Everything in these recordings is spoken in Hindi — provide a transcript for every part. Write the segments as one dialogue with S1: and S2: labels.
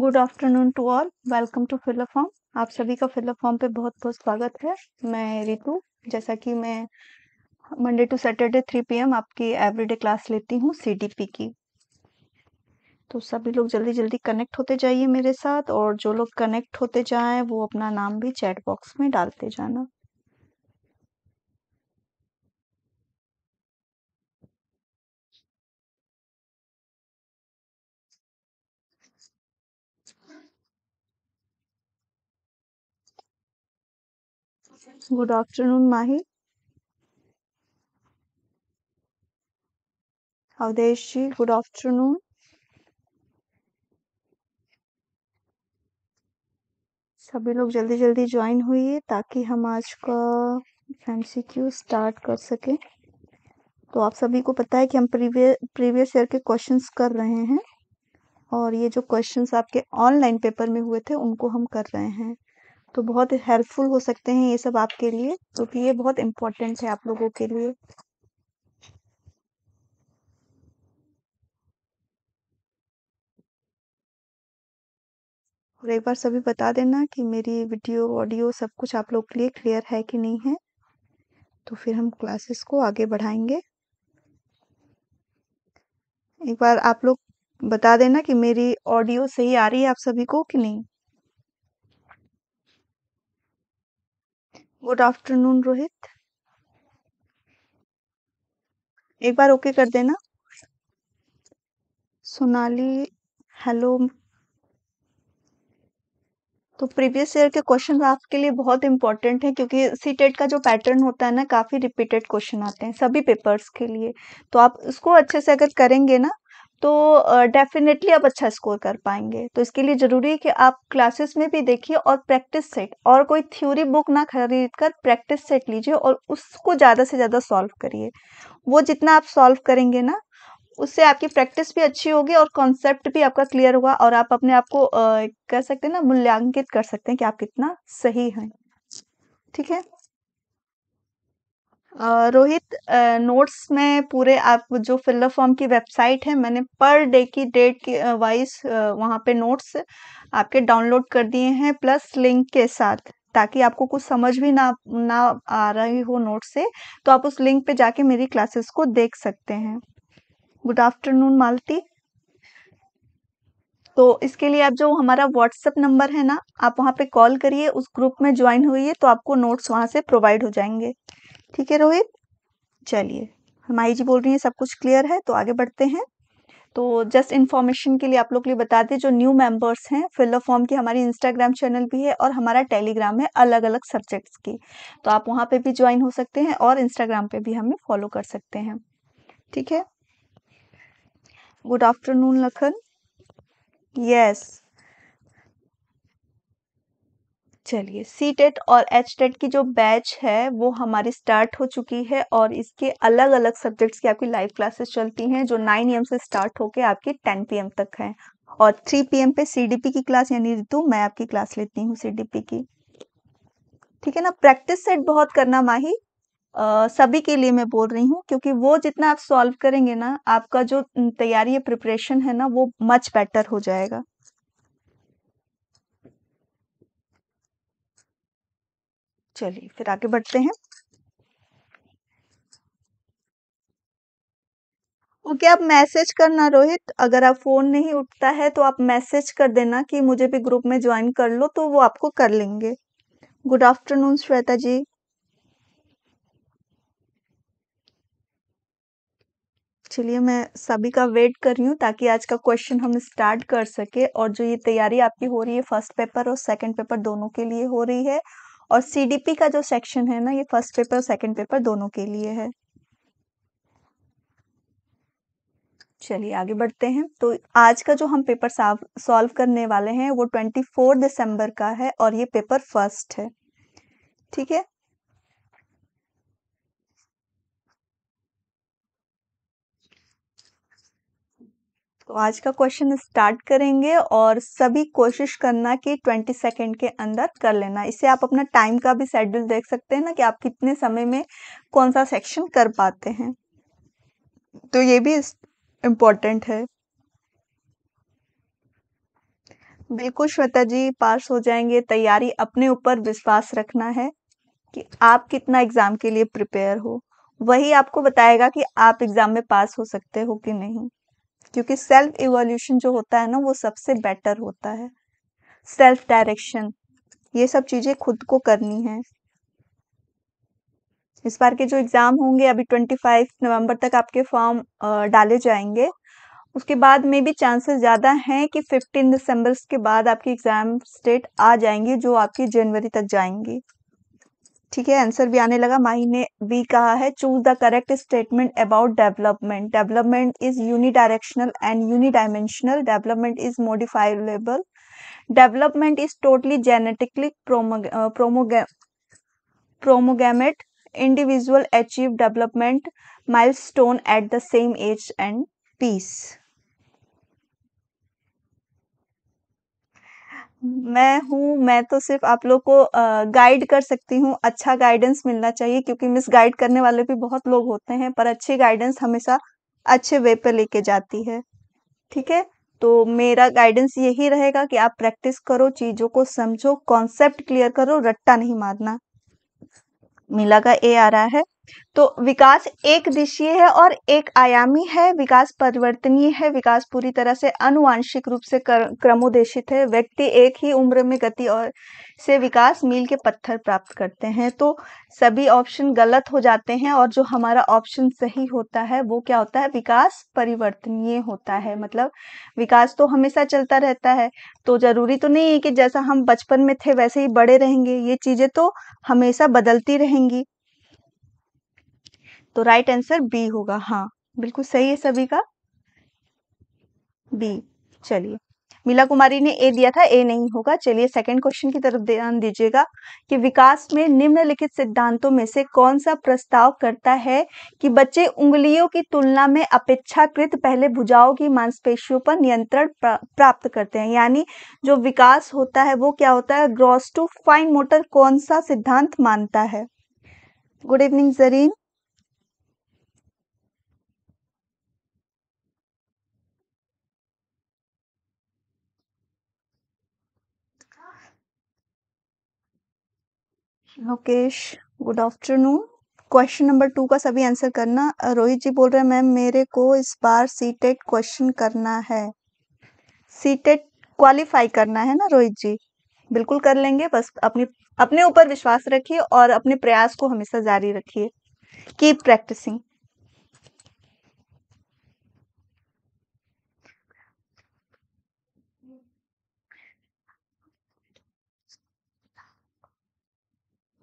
S1: Good afternoon to all welcome to fill up form आप सभी का फिलअप फॉर्म पे बहुत बहुत स्वागत है मैं रितु जैसा कि मैं Monday to Saturday three PM आपकी एवरीडे क्लास लेती हूँ सीडीपी की तो सभी लोग जल्दी जल्दी कनेक्ट होते जाइए मेरे साथ और जो लोग कनेक्ट होते जाएं वो अपना नाम भी चैट बॉक्स में डालते जाना
S2: afternoon afternoon, Mahi.
S1: Ji good afternoon सभी लोग जल्दी जल्दी ज्वाइन हुई ताकि हम आज का क्यू स्टार्ट कर सकें तो आप सभी को पता है कि हम प्रीवियस प्रीवियस ईयर के क्वेश्चंस कर रहे हैं और ये जो क्वेश्चंस आपके ऑनलाइन पेपर में हुए थे उनको हम कर रहे हैं तो बहुत हेल्पफुल हो सकते हैं ये सब आपके लिए तो ये बहुत इम्पोर्टेंट है आप लोगों के लिए और एक बार सभी बता देना कि मेरी वीडियो ऑडियो सब कुछ आप लोग के लिए क्लियर है कि नहीं है तो फिर हम क्लासेस को आगे बढ़ाएंगे एक बार आप लोग बता देना कि मेरी ऑडियो सही आ रही है आप सभी को कि नहीं
S2: गुड आफ्टरनून रोहित एक बार ओके कर देना
S1: सोनाली हेलो तो प्रीवियस ईयर के क्वेश्चन आपके लिए बहुत इंपॉर्टेंट है क्योंकि सी टेट e का जो पैटर्न होता है ना काफ़ी रिपीटेड क्वेश्चन आते हैं सभी पेपर्स के लिए तो आप उसको अच्छे से अगर करेंगे ना तो डेफिनेटली आप अच्छा स्कोर कर पाएंगे तो इसके लिए ज़रूरी है कि आप क्लासेस में भी देखिए और प्रैक्टिस सेट और कोई थ्योरी बुक ना खरीद कर प्रैक्टिस सेट लीजिए और उसको ज़्यादा से ज़्यादा सॉल्व करिए वो जितना आप सॉल्व करेंगे ना उससे आपकी प्रैक्टिस भी अच्छी होगी और कॉन्सेप्ट भी आपका क्लियर हुआ और आप अपने आप को कह सकते हैं ना मूल्यांकित कर सकते हैं कि आप कितना सही हैं ठीक है रोहित नोट्स में पूरे आप जो फिलर फॉर्म की वेबसाइट है मैंने पर डे की डेट के वाइज वहाँ पे नोट्स आपके डाउनलोड कर दिए हैं प्लस लिंक के साथ ताकि आपको कुछ समझ भी ना ना आ रही हो नोट से तो आप उस लिंक पे जाके मेरी क्लासेस को देख सकते हैं गुड आफ्टरनून मालती तो इसके लिए आप जो हमारा व्हाट्सएप नंबर है ना आप वहाँ पे कॉल करिए उस ग्रुप में ज्वाइन हुई है तो आपको नोट्स वहाँ से प्रोवाइड हो जाएंगे ठीक है रोहित चलिए हमारी जी बोल रही हैं सब कुछ क्लियर है तो आगे बढ़ते हैं तो जस्ट इन्फॉर्मेशन के लिए आप लोग के लिए बता दें जो न्यू मेंबर्स हैं फिलअप फॉर्म की हमारी इंस्टाग्राम चैनल भी है और हमारा टेलीग्राम है अलग अलग सब्जेक्ट्स की तो आप वहाँ पे भी ज्वाइन हो सकते हैं और इंस्टाग्राम पे भी हमें फॉलो कर सकते हैं ठीक है गुड आफ्टरनून लखन यस चलिए सी टेट और एच टेट की जो बैच है वो हमारी स्टार्ट हो चुकी है और इसके अलग अलग सब्जेक्ट्स की आपकी लाइव क्लासेस चलती हैं जो 9 एम से स्टार्ट होकर आपकी 10 पी तक है और 3 पी पे सी की क्लास यानी ऋतु मैं आपकी क्लास लेती हूँ सी की ठीक है ना प्रैक्टिस सेट बहुत करना माही Uh, सभी के लिए मैं बोल रही हूँ क्योंकि वो जितना आप सॉल्व करेंगे ना आपका जो तैयारी प्रिपरेशन है ना वो मच बेटर हो जाएगा चलिए फिर आगे बढ़ते हैं ओके okay, आप मैसेज करना रोहित अगर आप फोन नहीं उठता है तो आप मैसेज कर देना कि मुझे भी ग्रुप में ज्वाइन कर लो तो वो आपको कर लेंगे गुड आफ्टरनून श्वेता जी चलिए मैं सभी का वेट कर रही हूँ ताकि आज का क्वेश्चन हम स्टार्ट कर सके और जो ये तैयारी आपकी हो रही है फर्स्ट पेपर और सेकंड पेपर दोनों के लिए हो रही है और सीडीपी का जो सेक्शन है ना ये फर्स्ट पेपर और सेकंड पेपर दोनों के लिए है चलिए आगे बढ़ते हैं तो आज का जो हम पेपर सॉल्व करने वाले हैं वो 24 दिसंबर का है और ये पेपर फर्स्ट है ठीक है तो आज का क्वेश्चन स्टार्ट करेंगे और सभी कोशिश करना कि 20 सेकेंड के अंदर कर लेना इससे आप अपना टाइम का भी शेड्यूल देख सकते हैं ना कि आप कितने समय में कौन सा सेक्शन कर पाते हैं तो ये भी इम्पोर्टेंट है बिल्कुल श्वेता जी पास हो जाएंगे तैयारी अपने ऊपर विश्वास रखना है कि आप कितना एग्जाम के लिए प्रिपेयर हो वही आपको बताएगा कि आप एग्जाम में पास हो सकते हो कि नहीं क्योंकि सेल्फ इवोल्यूशन जो होता है ना वो सबसे बेटर होता है सेल्फ डायरेक्शन ये सब चीज़ें खुद को करनी है इस बार के जो एग्ज़ाम होंगे अभी ट्वेंटी फाइव नवम्बर तक आपके फॉर्म डाले जाएंगे उसके बाद में भी चांसेस ज़्यादा हैं कि फिफ्टीन दिसंबर के बाद आपकी एग्ज़ाम स्टेट आ जाएंगी जो आपकी जनवरी तक जाएंगी ठीक है आंसर भी आने लगा माही ने भी कहा है choose the correct statement about development development is unidirectional and unidimensional development is modifiable development is totally genetically programmed achieve development milestone at the same age and pace मैं हूँ मैं तो सिर्फ आप लोग को गाइड कर सकती हूँ अच्छा गाइडेंस मिलना चाहिए क्योंकि मिस गाइड करने वाले भी बहुत लोग होते हैं पर अच्छी गाइडेंस हमेशा अच्छे वे पर लेके जाती है ठीक है तो मेरा गाइडेंस यही रहेगा कि आप प्रैक्टिस करो चीजों को समझो कॉन्सेप्ट क्लियर करो रट्टा नहीं मारना मिला का ए आ रहा है तो विकास एक दिशीय है और एक आयामी है विकास परिवर्तनीय है विकास पूरी तरह से अनुवांशिक रूप से क्रमोदेशित है व्यक्ति एक ही उम्र में गति और से विकास मील के पत्थर प्राप्त करते हैं तो सभी ऑप्शन गलत हो जाते हैं और जो हमारा ऑप्शन सही होता है वो क्या होता है विकास परिवर्तनीय होता है मतलब विकास तो हमेशा चलता रहता है तो जरूरी तो नहीं है कि जैसा हम बचपन में थे वैसे ही बड़े रहेंगे ये चीजें तो हमेशा बदलती रहेंगी तो राइट आंसर बी होगा हाँ बिल्कुल सही है सभी का बी चलिए मीला कुमारी ने ए दिया था ए नहीं होगा चलिए सेकंड क्वेश्चन की तरफ ध्यान दीजिएगा कि विकास में निम्नलिखित सिद्धांतों में से कौन सा प्रस्ताव करता है कि बच्चे उंगलियों की तुलना में अपेक्षाकृत पहले भुजाओं की मांसपेशियों पर नियंत्रण प्राप्त करते हैं यानी जो विकास होता है वो क्या होता है ग्रॉस टू फाइन मोटर कौन सा सिद्धांत मानता है good evening Zareen Lokesh good afternoon question number two का सभी आंसर करना रोहित जी बोल रहे हैं मैम मेरे को इस बार सी टेट क्वेश्चन करना है सी टेट क्वालिफाई करना है ना रोहित जी बिल्कुल कर लेंगे बस अपनी अपने ऊपर विश्वास रखिए और अपने प्रयास को हमेशा जारी रखिए keep practicing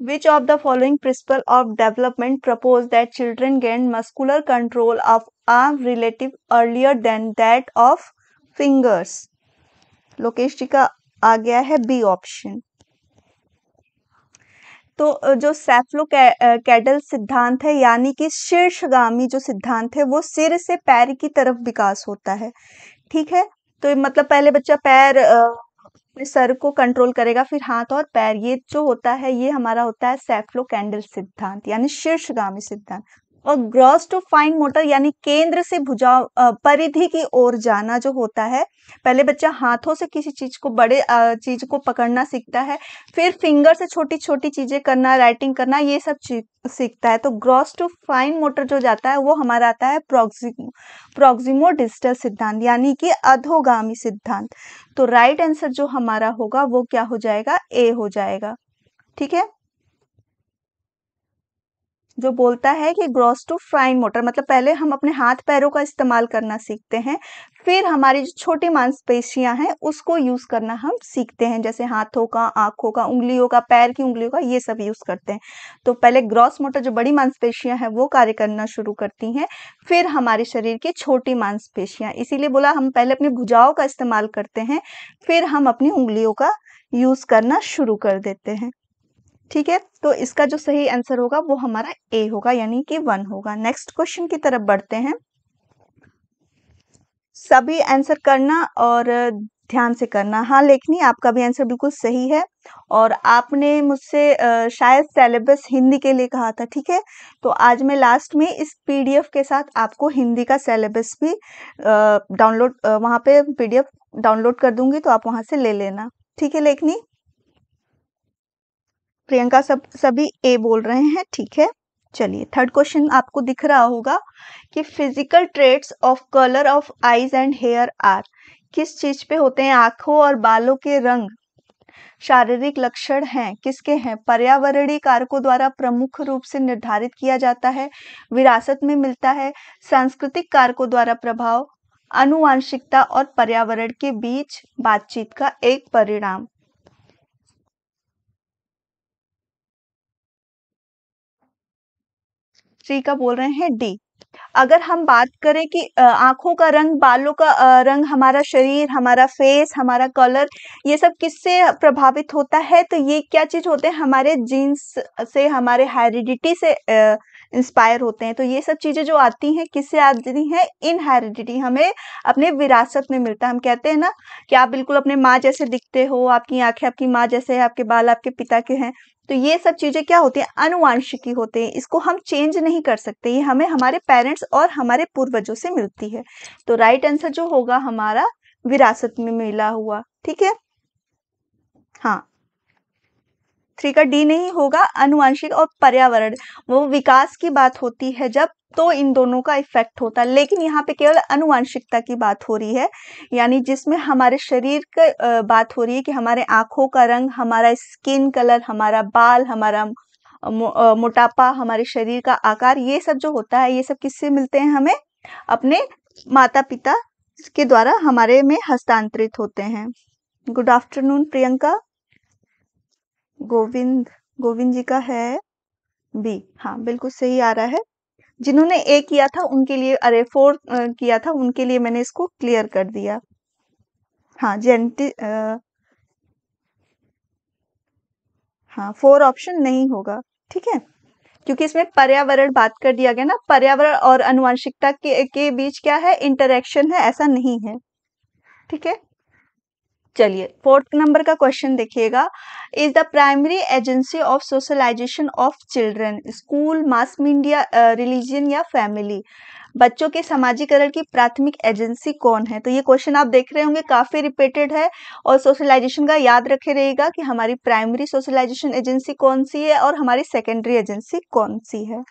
S1: Which of the following principle of development propose that children gain muscular control of arm relative earlier than that of fingers? Lokesh ji का आ गया है बी ऑप्शन तो जो सैफ्लो कैडल सिद्धांत है यानी कि शीर्षगामी जो सिद्धांत है वो सिर से पैर की तरफ विकास होता है ठीक है तो मतलब पहले बच्चा पैर अपने सर को कंट्रोल करेगा फिर हाथ और पैर ये जो होता है ये हमारा होता है सेफ्लो कैंडल सिद्धांत यानी शीर्षगामी सिद्धांत और ग्रॉस टू फाइन मोटर यानी केंद्र से भुजा परिधि की ओर जाना जो होता है पहले बच्चा हाथों से किसी चीज को बड़े चीज को पकड़ना सीखता है फिर फिंगर से छोटी छोटी चीजें करना राइटिंग करना ये सब सीखता है तो ग्रॉस टू फाइन मोटर जो जाता है वो हमारा आता है प्रोक्सिमो प्रोक्सिमो डिजिटल सिद्धांत यानी कि अधोगामी सिद्धांत तो राइट right आंसर जो हमारा होगा वो क्या हो जाएगा ए हो जाएगा ठीक है जो बोलता है कि ग्रॉस टू फ्राइन मोटर मतलब पहले हम अपने हाथ पैरों का इस्तेमाल करना सीखते हैं फिर हमारी जो छोटी मांसपेशियां हैं उसको यूज करना हम सीखते हैं जैसे हाथों का आंखों का उंगलियों का पैर की उंगलियों का ये सब यूज करते हैं तो पहले ग्रॉस मोटर जो बड़ी मांसपेशियां हैं वो कार्य करना शुरू करती हैं फिर हमारे शरीर की छोटी मांसपेशियां इसीलिए बोला हम पहले अपनी भुजाओं का इस्तेमाल करते हैं फिर हम अपनी उंगलियों का यूज करना शुरू कर देते हैं ठीक है तो इसका जो सही आंसर होगा वो हमारा ए होगा यानी कि वन होगा नेक्स्ट क्वेश्चन की तरफ बढ़ते हैं सभी आंसर करना और ध्यान से करना हाँ लेखनी आपका भी आंसर बिल्कुल सही है और आपने मुझसे शायद सेलेबस हिंदी के लिए कहा था ठीक है तो आज मैं लास्ट में इस पीडीएफ के साथ आपको हिंदी का सेलेबस भी डाउनलोड वहाँ पे पीडीएफ डाउनलोड कर दूंगी तो आप वहाँ से ले लेना ठीक है लेखनी प्रियंका सब सभी ए बोल रहे हैं ठीक है चलिए थर्ड क्वेश्चन आपको दिख रहा होगा कि physical traits of colour of eyes and hair are किस चीज पे होते हैं आंखों और बालों के रंग शारीरिक लक्षण हैं किसके हैं पर्यावरणीय कारकों द्वारा प्रमुख रूप से निर्धारित किया जाता है विरासत में मिलता है सांस्कृतिक कारकों द्वारा प्रभाव अनुवांशिकता और पर्यावरण के बीच बातचीत का एक परिणाम सी का बोल रहे हैं डी अगर हम बात करें कि आंखों का रंग बालों का रंग हमारा शरीर हमारा फेस हमारा कलर ये सब किससे प्रभावित होता है तो ये क्या चीज़ होते हैं हमारे जीन्स से हमारे हेरिडिटी से इंस्पायर होते हैं तो ये सब चीज़ें जो आती हैं किससे आती हैं इन हेरिडिटी हमें अपने विरासत में मिलता है हम कहते हैं ना कि आप बिल्कुल अपने माँ जैसे दिखते हो आपकी आंखें आपकी माँ जैसे है आपके बाल आपके पिता के हैं तो ये सब चीज़ें क्या होती हैं अनुवांशिकी होते हैं इसको हम चेंज नहीं कर सकते ये हमें हमारे पेरेंट्स और हमारे पूर्वजों से मिलती है तो राइट आंसर जो होगा हमारा विरासत में मिला हुआ ठीक है हाँ थ्री का डी नहीं होगा अनुवांशिक और पर्यावरण वो विकास की बात होती है जब तो इन दोनों का इफेक्ट होता है लेकिन यहाँ पे केवल अनुवांशिकता की बात हो रही है यानी जिसमें हमारे शरीर का बात हो रही है कि हमारे आंखों का रंग हमारा स्किन कलर हमारा बाल हमारा मो, मोटापा हमारे शरीर का आकार ये सब जो होता है ये सब किससे मिलते हैं हमें अपने माता पिता के द्वारा हमारे में हस्तांतरित होते हैं गुड आफ्टरनून प्रियंका गोविंद गोविंद जी का है बी हाँ बिल्कुल सही आ रहा है जिन्होंने ए किया था उनके लिए अरे फोर किया था उनके लिए मैंने इसको क्लियर कर दिया हाँ जेंटी हाँ फोर ऑप्शन नहीं होगा ठीक है क्योंकि इसमें पर्यावरण बात कर दिया गया ना पर्यावरण और अनुवांशिकता के, के बीच क्या है इंटरेक्शन है ऐसा नहीं है ठीक है चलिए फोर्थ नंबर का क्वेश्चन देखिएगा is the primary agency of socialisation of children school mass media religion या फैमिली बच्चों के समाजीकरण की प्राथमिक एजेंसी कौन है तो ये क्वेश्चन आप देख रहे होंगे काफ़ी रिपीटेड है और सोशलाइजेशन का याद रखे रहेगा कि हमारी प्राइमरी सोशलाइजेशन एजेंसी कौन सी है और हमारी सेकेंडरी एजेंसी कौन सी है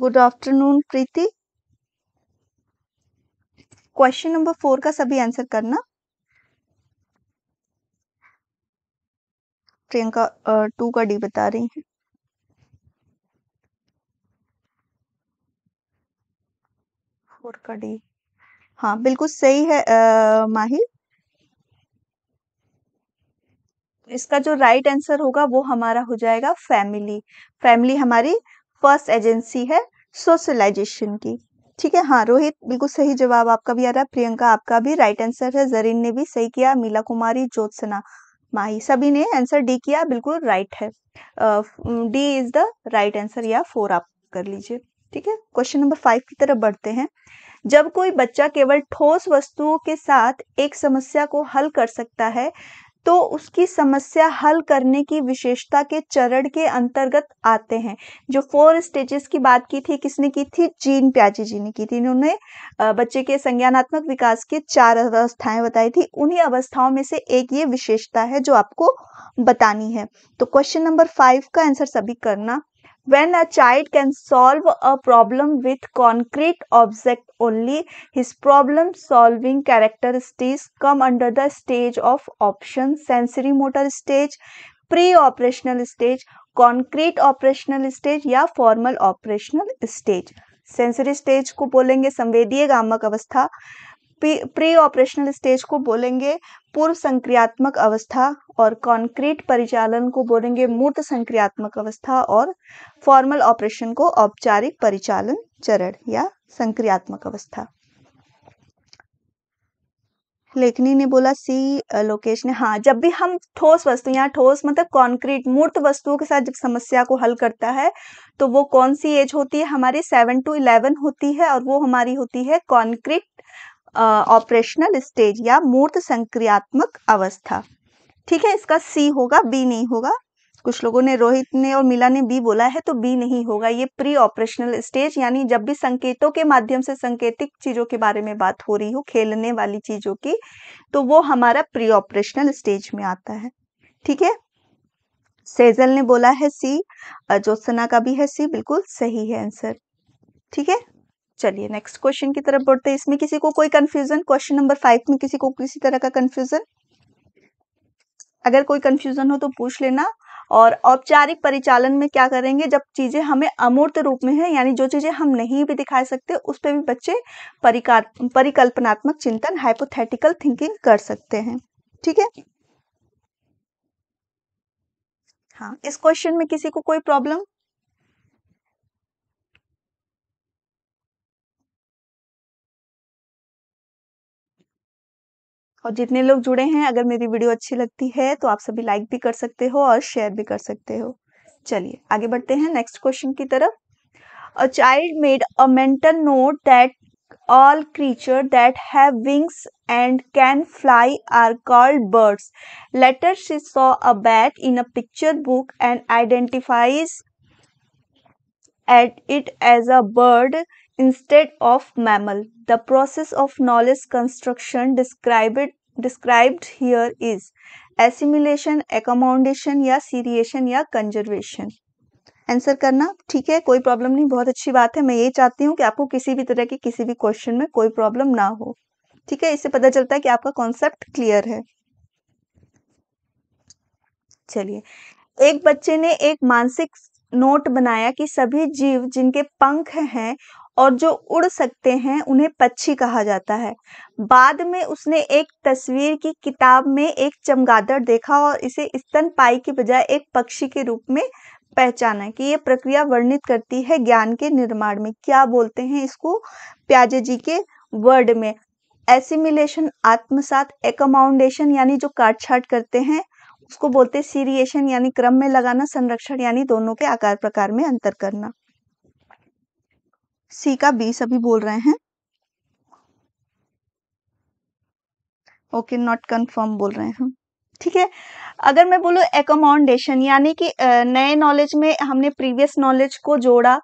S1: good afternoon Preeti question number four का सभी आंसर करना प्रियंका टू का डी बता रही है फोर का डी हाँ बिल्कुल सही है आ, माही इसका जो राइट आंसर होगा वो हमारा हो जाएगा फैमिली फैमिली हमारी फर्स्ट एजेंसी है सोशलाइजेशन की ठीक है हाँ रोहित बिल्कुल सही जवाब आपका भी आ रहा है प्रियंका आपका भी राइट आंसर है जरीन ने भी सही किया मीला कुमारी ज्योत्सना माही सभी ने आंसर डी किया बिल्कुल राइट है D is the right answer या फोर आप कर लीजिए ठीक है क्वेश्चन नंबर फाइव की तरफ बढ़ते हैं जब कोई बच्चा केवल ठोस वस्तुओं के साथ एक समस्या को हल कर सकता है तो उसकी समस्या हल करने की विशेषता के चरण के अंतर्गत आते हैं जो फोर स्टेजेस की बात की थी किसने की थी जीन प्याजी जी ने की थी इन्होंने बच्चे के संज्ञानात्मक विकास के चार अवस्थाएं बताई थी उन्हीं अवस्थाओं में से एक ये विशेषता है जो आपको बतानी है तो क्वेश्चन नंबर फाइव का आंसर सभी करना When a child can solve a problem with concrete object only, his problem solving characteristics come under the stage of option, sensory motor stage, pre-operational stage, concrete operational stage या formal operational stage sensory stage को बोलेंगे संवेदीय गामक अवस्था प्री ऑपरेशनल स्टेज को बोलेंगे पूर्व संक्रियात्मक अवस्था और कॉन्क्रीट परिचालन को बोलेंगे मूर्त संक्रियात्मक अवस्था और फॉर्मल ऑपरेशन को औपचारिक परिचालन चरण या संक्रियात्मक अवस्था लेखनी ने बोला सी लोकेश ने हाँ जब भी हम ठोस वस्तु यहाँ ठोस मतलब कंक्रीट मूर्त वस्तुओं के साथ जब समस्या को हल करता है तो वो कौन सी एज होती है हमारी सेवन टू इलेवन होती है और वो हमारी होती है कंक्रीट ऑपरेशनल स्टेज या मूर्त संक्रियात्मक अवस्था ठीक है इसका सी होगा बी नहीं होगा कुछ लोगों ने रोहित ने और मीला ने बी बोला है तो बी नहीं होगा ये प्री ऑपरेशनल स्टेज यानी जब भी संकेतों के माध्यम से संकेतिक चीज़ों के बारे में बात हो रही हो खेलने वाली चीज़ों की तो वो हमारा प्री ऑपरेशनल स्टेज में आता है ठीक है सेजल ने बोला है सी ज्योत्सना का भी है सी बिल्कुल सही है आंसर ठीक है चलिए नेक्स्ट क्वेश्चन की तरफ बढ़ते हैं इसमें किसी को कोई कंफ्यूजन क्वेश्चन नंबर फाइव में किसी को किसी तरह का कंफ्यूजन अगर कोई कंफ्यूजन हो तो पूछ लेना और औपचारिक परिचालन में क्या करेंगे जब चीजें हमें अमूर्त रूप में है यानी जो चीजें हम नहीं भी दिखा सकते उस पर भी बच्चे परिकार परिकल्पनात्मक चिंतन हाइपोथेटिकल थिंकिंग कर सकते हैं ठीक है हाँ इस क्वेश्चन में किसी को कोई प्रॉब्लम और जितने लोग जुड़े हैं अगर मेरी वीडियो अच्छी लगती है तो आप सभी लाइक भी कर सकते हो और शेयर भी कर सकते हो चलिए आगे बढ़ते हैं नेक्स्ट क्वेश्चन की तरफ a child made a mental note that all creature that have wings and can fly are called birds later she saw a bat in a picture book and identifies at it as a bird instead of mammal the process of knowledge construction described described here is assimilation, accommodation या seriation या conservation. आंसर करना ठीक है कोई प्रॉब्लम नहीं बहुत अच्छी बात है मैं ये चाहती हूँ कि आपको किसी भी तरह के किसी भी क्वेश्चन में कोई प्रॉब्लम ना हो ठीक है इससे पता चलता है कि आपका कॉन्सेप्ट क्लियर है चलिए एक बच्चे ने एक मानसिक नोट बनाया कि सभी जीव जिनके पंख हैं और जो उड़ सकते हैं उन्हें पक्षी कहा जाता है बाद में उसने एक तस्वीर की किताब में एक चमगादड़ देखा और इसे स्तन पाई के बजाय एक पक्षी के रूप में पहचाना कि ये प्रक्रिया वर्णित करती है ज्ञान के निर्माण में क्या बोलते हैं इसको प्याजे जी के वर्ड में एसिमिलेशन आत्मसात एकमाउंडेशन यानी जो काट छाट करते हैं उसको बोलते हैं सीरिएशन यानी क्रम में लगाना संरक्षण यानी दोनों के आकार प्रकार में अंतर करना सी का बी सभी बोल रहे हैं ओके नॉट कंफर्म बोल रहे हैं ठीक है अगर मैं बोलू एकोमोडेशन यानी कि नए नॉलेज में हमने प्रीवियस नॉलेज को जोड़ा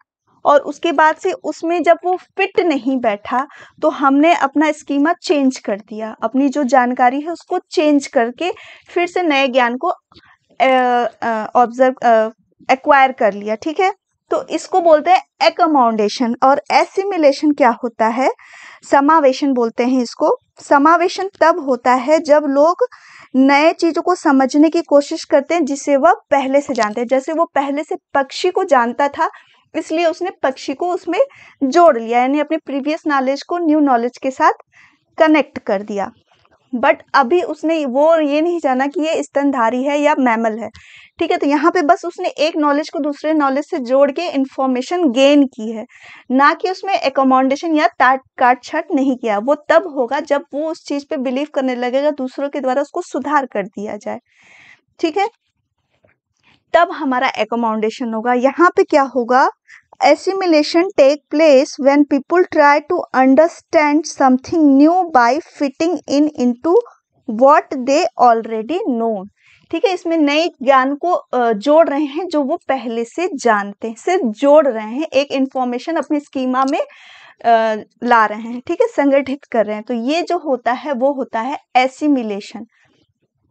S1: और उसके बाद से उसमें जब वो फिट नहीं बैठा तो हमने अपना स्कीमा चेंज कर दिया अपनी जो जानकारी है उसको चेंज करके फिर से नए ज्ञान को ऑब्जर्व एक्वायर कर लिया ठीक है तो इसको बोलते हैं एकमाउंडेशन और एसिमिलेशन क्या होता है समावेशन बोलते हैं इसको समावेशन तब होता है जब लोग नए चीज़ों को समझने की कोशिश करते हैं जिसे वह पहले से जानते हैं जैसे वो पहले से पक्षी को जानता था इसलिए उसने पक्षी को उसमें जोड़ लिया यानी अपने प्रीवियस नॉलेज को न्यू नॉलेज के साथ कनेक्ट कर दिया बट अभी उसने वो ये नहीं जाना कि ये स्तनधारी है या मैमल है ठीक है तो यहाँ पे बस उसने एक नॉलेज को दूसरे नॉलेज से जोड़ के इन्फॉर्मेशन गेन की है ना कि उसमें एकोमोडेशन या ताट काट छाट नहीं किया वो तब होगा जब वो उस चीज़ पे बिलीव करने लगेगा दूसरों के द्वारा उसको सुधार कर दिया जाए ठीक है तब हमारा एकोमोडेशन होगा यहाँ पे क्या होगा Assimilation takes place when people try to understand something new by fitting in into what they already know. ठीक है इसमें नए ज्ञान को जोड़ रहे हैं जो वो पहले से जानते हैं सिर्फ जोड़ रहे हैं एक इंफॉर्मेशन अपने स्कीमा में ला रहे हैं ठीक है संगठित कर रहे हैं तो ये जो होता है वो होता है एसिमिलेशन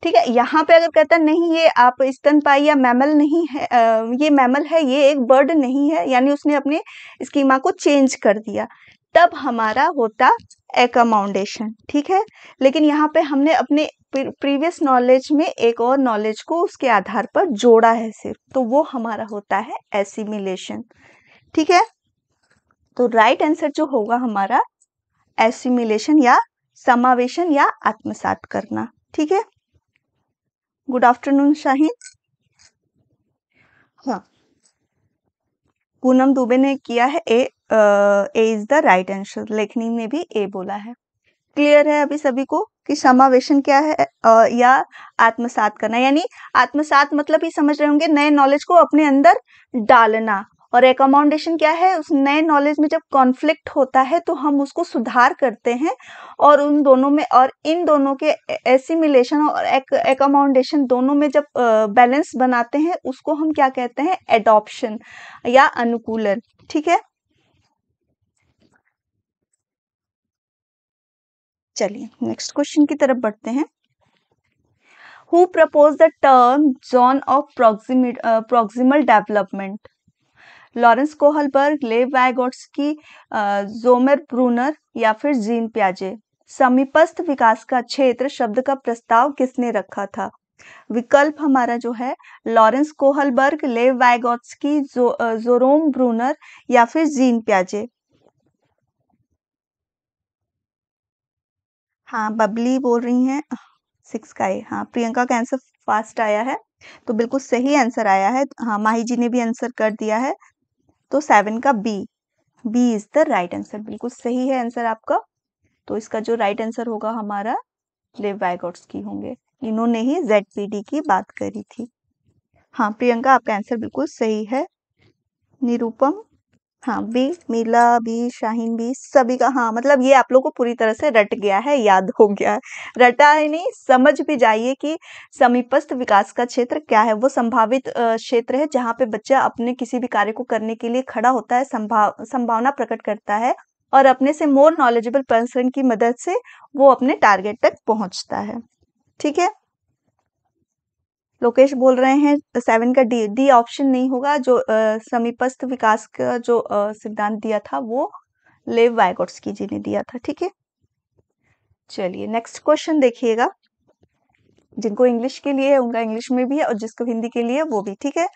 S1: ठीक है यहाँ पे अगर कहता नहीं ये आप स्तन पाई या मैमल नहीं है आ, ये मैमल है ये एक बर्ड नहीं है यानी उसने अपने स्कीमा को चेंज कर दिया तब हमारा होता एकमाउंडेशन ठीक है लेकिन यहाँ पे हमने अपने प्रीवियस नॉलेज में एक और नॉलेज को उसके आधार पर जोड़ा है सिर्फ तो वो हमारा होता है एसिमिलेशन ठीक है तो राइट right आंसर जो होगा हमारा एसिमिलेशन या समावेशन या आत्मसात करना ठीक है गुड आफ्टरनून शाहिद हाँ पूनम दुबे ने किया है A A is the right answer Lekhni ने भी ए बोला है क्लियर है अभी सभी को कि समावेशन क्या है आ, या आत्मसात करना यानी आत्मसात मतलब ही समझ रहे होंगे नए नॉलेज को अपने अंदर डालना और एकोमोडेशन क्या है उस नए नॉलेज में जब कॉन्फ्लिक्ट होता है तो हम उसको सुधार करते हैं और उन दोनों में और इन दोनों के एसिमिलेशन और एकोमोडेशन दोनों में जब बैलेंस बनाते हैं उसको हम क्या कहते हैं एडॉप्शन या अनुकूलन ठीक है चलिए नेक्स्ट क्वेश्चन की तरफ बढ़ते हैं who propose the term zone of proximal development Lawrence Kohlberg Lev Vygotsky जोमर Brunner या फिर जीन प्याजे समीपस्थ विकास का क्षेत्र शब्द का प्रस्ताव किसने रखा था विकल्प हमारा जो है लॉरेंस कोहलबर्ग लेव वायगोट्सकी जो, जोरोम ब्रूनर या फिर जीन प्याजे हाँ बबली बोल रही हैं सिक्स का ए हाँ प्रियंका का आंसर फास्ट आया है तो बिल्कुल सही आंसर आया है हाँ माही जी ने भी आंसर कर दिया है तो सेवन का B B is the right answer बिल्कुल सही है आंसर आपका तो इसका जो राइट आंसर होगा हमारा लेव की होंगे इन्होंने ही डी की बात करी थी हाँ प्रियंका आपका आंसर बिल्कुल सही है निरूपम हाँ बी मिला बी शाहीन बी सभी का हाँ मतलब ये आप लोग को पूरी तरह से रट गया है याद हो गया है रटा ही नहीं समझ भी जाइए कि समीपस्थ विकास का क्षेत्र क्या है वो संभावित क्षेत्र है जहाँ पे बच्चा अपने किसी भी कार्य को करने के लिए खड़ा होता है संभाव संभावना प्रकट करता है और अपने से मोर नॉलेजेबल पर्सन की मदद से वो अपने टारगेट तक पहुँचता है ठीक है लोकेश बोल रहे हैं सेवन का डी डी ऑप्शन नहीं होगा जो समीपस्थ विकास का जो सिद्धांत दिया था वो लेव वायगोट्सकी जी ने दिया था ठीक है चलिए नेक्स्ट क्वेश्चन देखिएगा जिनको इंग्लिश के लिए है उनका इंग्लिश में भी है और जिसको हिंदी के लिए वो भी ठीक है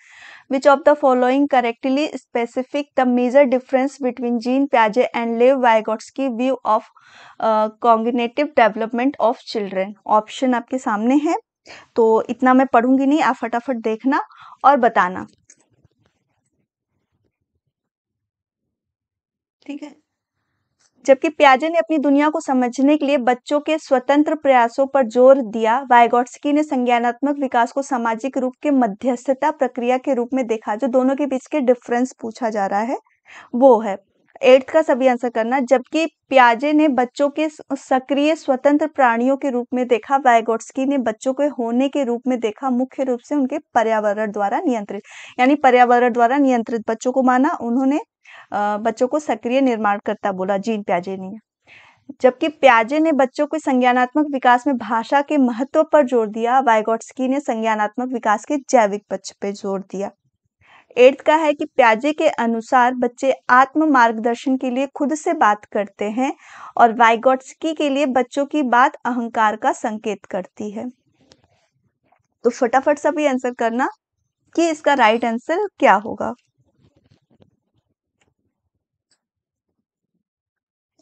S1: which of the following correctly specific the major difference between Jean प्याजे and Lev Vygotsky view of cognitive development of children option आपके सामने है तो इतना मैं पढ़ूंगी नहीं आप फटाफट देखना और बताना ठीक है जबकि प्याजे ने अपनी दुनिया को समझने के लिए बच्चों के स्वतंत्र प्रयासों पर जोर दिया वायगोट्सकी ने संज्ञानात्मक विकास को सामाजिक रूप के मध्यस्थता प्रक्रिया के रूप में देखा जो दोनों के बीच के डिफरेंस पूछा जा रहा है वो है एट्थ का सभी आंसर करना जबकि प्याजे ने बच्चों के सक्रिय स्वतंत्र प्राणियों के रूप में देखा वायगोट्सकी ने बच्चों के होने के रूप में देखा मुख्य रूप से उनके पर्यावरण द्वारा नियंत्रित यानी पर्यावरण द्वारा नियंत्रित बच्चों को माना उन्होंने बच्चों को सक्रिय निर्माण करता बोला जीन प्याजे ने जबकि प्याजे ने बच्चों के संज्ञानात्मक विकास में भाषा के महत्व पर जोर दिया वायगोट्सकी ने संज्ञानात्मक विकास के जैविक पक्ष पर जोर दिया एट्थ का है कि प्याजे के अनुसार बच्चे आत्म मार्गदर्शन के लिए खुद से बात करते हैं और वाइगोट्सकी के लिए बच्चों की बात अहंकार का संकेत करती है तो फटाफट सभी आंसर करना कि इसका राइट आंसर क्या होगा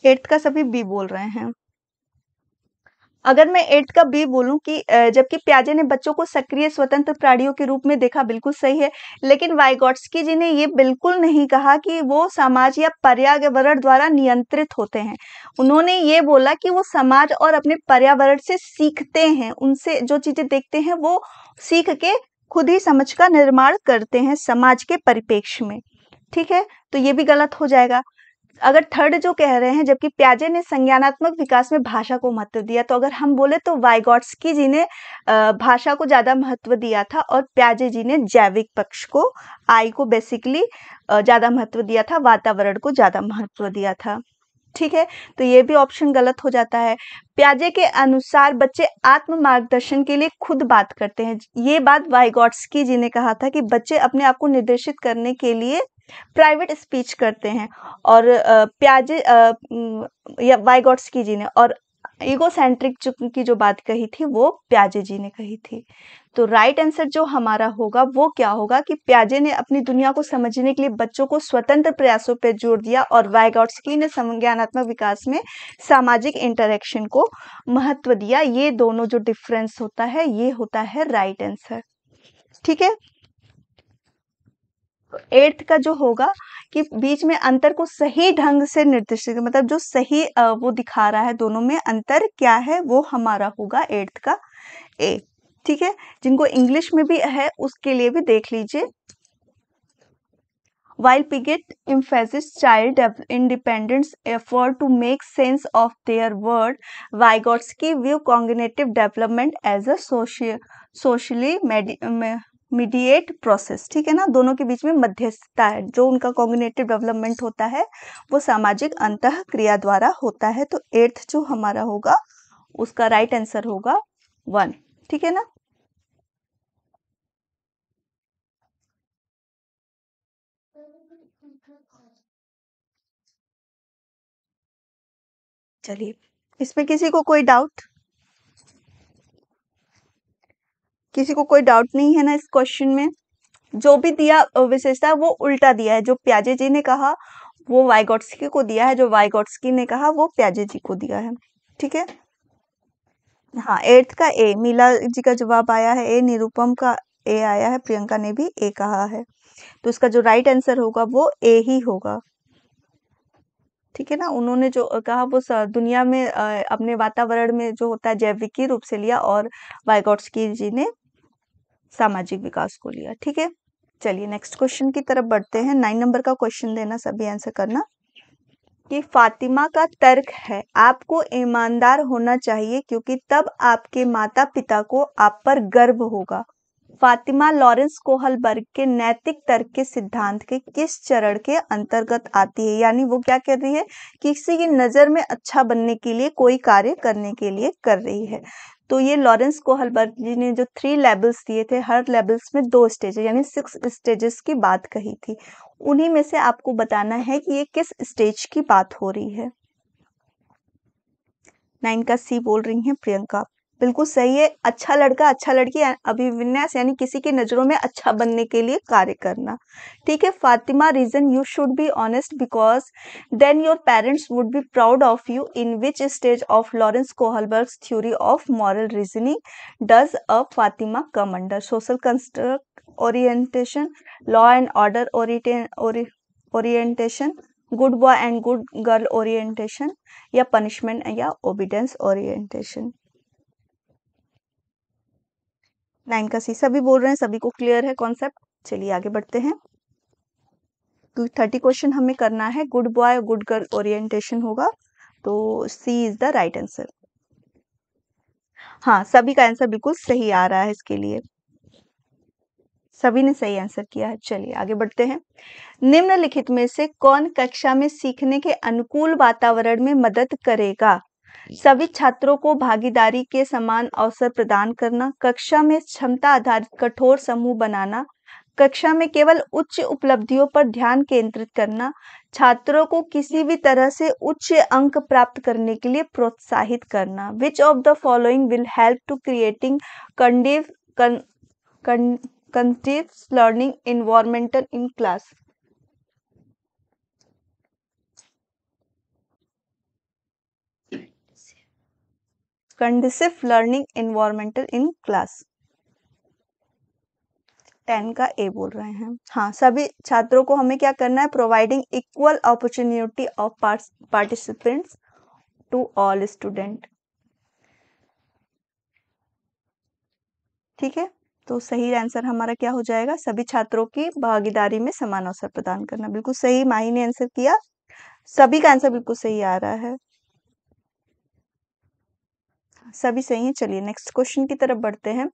S1: एट्थ का सभी बी बोल रहे हैं अगर मैं एट का बी बोलूं कि जबकि प्याजे ने बच्चों को सक्रिय स्वतंत्र प्राणियों के रूप में देखा बिल्कुल सही है लेकिन की जी ने ये बिल्कुल नहीं कहा कि वो समाज या पर्यावरण द्वारा नियंत्रित होते हैं उन्होंने ये बोला कि वो समाज और अपने पर्यावरण से सीखते हैं उनसे जो चीजें देखते हैं वो सीख के खुद ही समझ का निर्माण करते हैं समाज के परिपेक्ष में ठीक है तो ये भी गलत हो जाएगा अगर थर्ड जो कह रहे हैं जबकि प्याजे ने संज्ञानात्मक विकास में भाषा को महत्व दिया तो अगर हम बोले तो वाइगॉट्सकी जी ने भाषा को ज़्यादा महत्व दिया था और प्याजे जी ने जैविक पक्ष को आई को बेसिकली ज़्यादा महत्व दिया था वातावरण को ज़्यादा महत्व दिया था ठीक है तो ये भी ऑप्शन गलत हो जाता है प्याजे के अनुसार बच्चे आत्म मार्गदर्शन के लिए खुद बात करते हैं ये बात वाइगॉट्सकी जी ने कहा था कि बच्चे अपने आप को निर्देशित करने के लिए प्राइवेट स्पीच करते हैं और प्याजे या वाइगॉट्सकी जी ने और ईगो सेंट्रिक की जो बात कही थी वो प्याजे जी ने कही थी तो राइट आंसर जो हमारा होगा वो क्या होगा कि प्याजे ने अपनी दुनिया को समझने के लिए बच्चों को स्वतंत्र प्रयासों पर जोर दिया और वाइगॉट्सकी ने संज्ञानात्मक विकास में सामाजिक इंटरेक्शन को महत्व दिया ये दोनों जो डिफरेंस होता है ये होता है राइट आंसर ठीक है एट्थ का जो होगा कि बीच में अंतर को सही ढंग से निर्दिष्ट मतलब जो सही वो दिखा रहा है दोनों में अंतर क्या है वो हमारा होगा एट्थ का ए ठीक है जिनको इंग्लिश में भी है उसके लिए भी देख लीजिए while Piaget emphasizes child independence effort to make sense of their world, Vygotsky view cognitive development as a social, socially mediate process ठीक है ना दोनों के बीच में मध्यस्थता है जो उनका कॉम्बिनेटिव डेवलपमेंट होता है वो सामाजिक अंत क्रिया द्वारा होता है तो एट्थ जो हमारा होगा उसका राइट right आंसर होगा वन ठीक है ना
S2: चलिए इसमें किसी को कोई डाउट
S1: किसी को कोई डाउट नहीं है ना इस क्वेश्चन में जो भी दिया विशेषता वो उल्टा दिया है जो प्याजे जी ने कहा वो वाइगोट्सकी को दिया है जो वाइगोट्सकी ने कहा वो प्याजे जी को दिया है ठीक है हाँ एट्थ का ए मीला जी का जवाब आया है ए निरुपम का ए आया है प्रियंका ने भी ए कहा है तो इसका जो राइट आंसर होगा वो ए ही होगा ठीक है ना उन्होंने जो कहा वो दुनिया में अपने वातावरण में जो होता है जैविकी रूप से लिया और वाइगोट्सकी जी ने सामाजिक विकास को लिया ठीक है चलिए नेक्स्ट क्वेश्चन की तरफ बढ़ते हैं नाइन नंबर का क्वेश्चन देना सभी आंसर करना कि फातिमा का तर्क है आपको ईमानदार होना चाहिए क्योंकि तब आपके माता पिता को आप पर गर्व होगा फातिमा लॉरेंस कोहलबर्ग के नैतिक तर्क के सिद्धांत के किस चरण के अंतर्गत आती है यानी वो क्या कर रही है किसी की नज़र में अच्छा बनने के लिए कोई कार्य करने के लिए कर रही है तो ये लॉरेंस कोहलबर्ग जी ने जो थ्री लेवल्स दिए थे हर लेवल्स में दो स्टेज यानी सिक्स स्टेजेस की बात कही थी उन्हीं में से आपको बताना है कि ये किस स्टेज की बात हो रही है नाइन का सी बोल रही हैं प्रियंका बिल्कुल सही है अच्छा लड़का अच्छा लड़की अभिविन्यास यानी किसी की नज़रों में अच्छा बनने के लिए कार्य करना ठीक है Fatima reason you should be honest because then your parents would be proud of you in which stage of Lawrence Kohlberg theory of moral reasoning does a Fatima come under social construct orientation law and order orientation good boy and good girl orientation या पनिशमेंट या ओबिडेंस ओरिएंटेशन नाइन का सी सभी बोल रहे हैं सभी को क्लियर है कॉन्सेप्ट चलिए आगे बढ़ते हैं तो थर्टी क्वेश्चन हमें करना है good boy good girl orientation होगा तो C is the right answer हाँ सभी का आंसर बिल्कुल सही आ रहा है इसके लिए सभी ने सही आंसर किया है चलिए आगे बढ़ते हैं निम्नलिखित में से कौन कक्षा में सीखने के अनुकूल वातावरण में मदद करेगा सभी छात्रों को भागीदारी के समान अवसर प्रदान करना कक्षा में क्षमता आधारित कठोर समूह बनाना कक्षा में केवल उच्च उपलब्धियों पर ध्यान केंद्रित करना छात्रों को किसी भी तरह से उच्च अंक प्राप्त करने के लिए प्रोत्साहित करना which of the following will help to creating conducive conducive learning environmental in class conducive learning environmental in class ten का ए बोल रहे हैं हाँ सभी छात्रों को हमें क्या करना है providing equal opportunity of participants to all student ठीक है तो सही आंसर हमारा क्या हो जाएगा सभी छात्रों की भागीदारी में समान अवसर प्रदान करना बिल्कुल सही माही ने आंसर किया सभी का आंसर बिल्कुल सही आ रहा है सभी सही है चलिए नेक्स्ट क्वेश्चन की तरफ बढ़ते हैं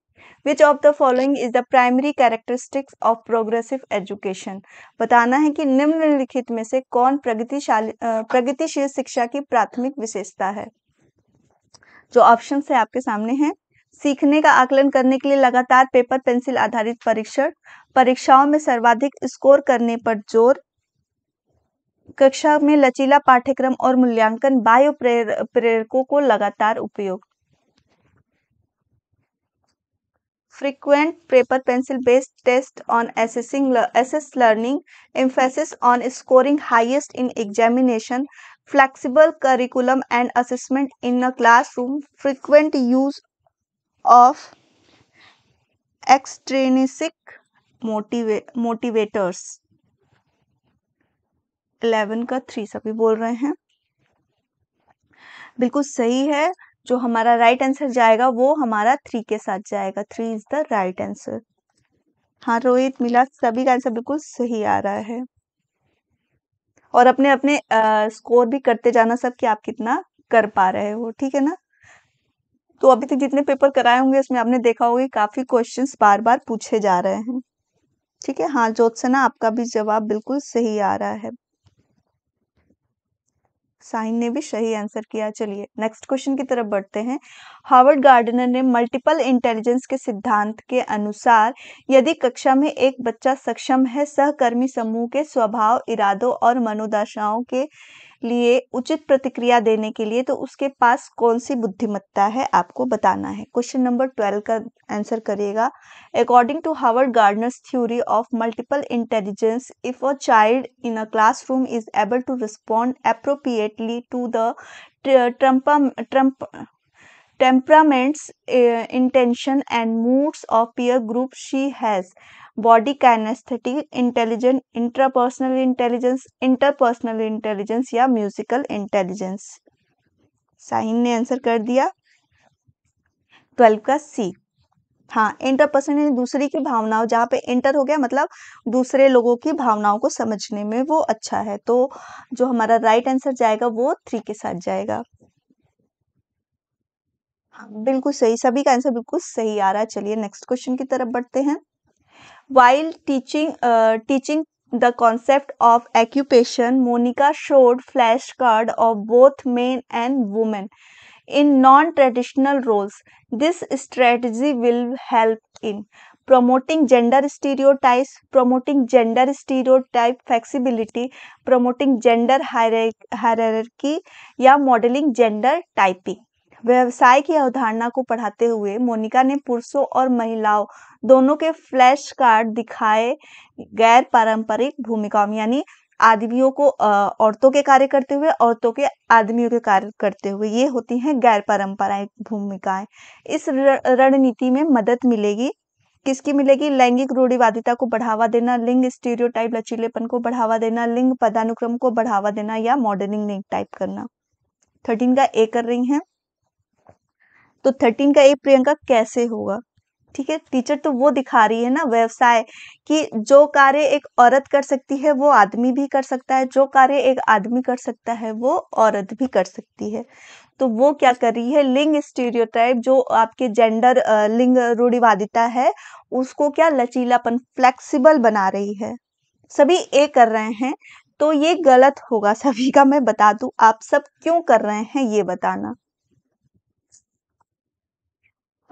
S1: which of the following is the primary characteristics of progressive education बताना है कि निम्नलिखित में से कौन प्रगतिशाली प्रगतिशील शिक्षा की प्राथमिक विशेषता है जो ऑप्शन है आपके सामने है सीखने का आकलन करने के लिए लगातार पेपर पेंसिल आधारित परीक्षण परीक्षाओं में सर्वाधिक स्कोर करने पर जोर कक्षा में लचीला पाठ्यक्रम और मूल्यांकन बायो प्रेर, प्रेरकों को लगातार उपयोग frequent paper pencil based test on assessing assess learning emphasis on scoring highest in examination flexible curriculum and assessment in a classroom frequent use of extrinsic motiva motivators 11 का थ्री सभी बोल रहे हैं बिल्कुल सही है जो हमारा राइट आंसर जाएगा वो हमारा थ्री के साथ जाएगा three is the right answer हाँ रोहित मिला सभी का आंसर बिल्कुल सही आ रहा है और अपने अपने आ, स्कोर भी करते जाना सब कि आप कितना कर पा रहे हो ठीक है ना तो अभी तक जितने पेपर कराए होंगे उसमें आपने देखा होगा काफी क्वेश्चंस बार बार पूछे जा रहे हैं ठीक है हाँ ज्योत्सना आपका भी जवाब बिल्कुल सही आ रहा है साइन ने भी सही आंसर किया चलिए नेक्स्ट क्वेश्चन की तरफ बढ़ते हैं हार्वर्ड गार्डनर ने मल्टीपल इंटेलिजेंस के सिद्धांत के अनुसार यदि कक्षा में एक बच्चा सक्षम है सहकर्मी समूह के स्वभाव इरादों और मनोदशाओं के लिए उचित प्रतिक्रिया देने के लिए तो उसके पास कौन सी बुद्धिमत्ता है आपको बताना है क्वेश्चन नंबर ट्वेल्व का आंसर करिएगा according to Howard Gardner's theory of multiple intelligence if a child in a classroom is able to respond appropriately to the ट्रम्पा ट्रम्प temperaments uh, intention and moods of peer group she has body kinesthetic intelligent intrapersonal intelligence interpersonal intelligence या म्यूजिकल इंटेलिजेंस साहिन ने आंसर कर दिया ट्वेल्व का सी हाँ इंटरपर्सनल यानी दूसरी की भावनाओं जहाँ पे इंटर हो गया मतलब दूसरे लोगों की भावनाओं को समझने में वो अच्छा है तो जो हमारा राइट आंसर जाएगा वो थ्री के साथ जाएगा हाँ बिल्कुल सही सभी का आंसर बिल्कुल सही आ रहा है चलिए नेक्स्ट क्वेश्चन की तरफ बढ़ते हैं While teaching, uh, teaching the concept of occupation, Monica showed flashcard of both men and women in non-traditional roles. This strategy will help in promoting gender stereotypes, promoting gender stereotype flexibility, promoting gender hierarchy, or modeling gender typing. व्यवसाय की अवधारणा को पढ़ाते हुए मोनिका ने पुरुषों और महिलाओं दोनों के फ्लैश कार्ड दिखाए गैर पारंपरिक भूमिकाओं यानी आदमियों को औरतों के कार्य करते हुए औरतों के आदमियों के कार्य करते हुए ये होती हैं गैर पारंपरिक भूमिकाएं इस रणनीति में मदद मिलेगी किसकी मिलेगी लैंगिक रूढ़िवादिता को बढ़ावा देना लिंग स्टीरियोटाइप लचीलेपन को बढ़ावा देना लिंग पदानुक्रम को बढ़ावा देना या मॉडर्निंग टाइप करना थर्टीन का ए कर रही हैं तो थर्टीन का ए प्रियंका कैसे होगा ठीक है टीचर तो वो दिखा रही है ना व्यवसाय कि जो कार्य एक औरत कर सकती है वो आदमी भी कर सकता है जो कार्य एक आदमी कर सकता है वो औरत भी कर सकती है तो वो क्या कर रही है लिंग स्टीरियोटाइप जो आपके जेंडर लिंग रूढ़िवादिता है उसको क्या लचीलापन फ्लेक्सिबल बना रही है सभी ए कर रहे हैं तो ये गलत होगा सभी का मैं बता दू आप सब क्यों कर रहे हैं ये बताना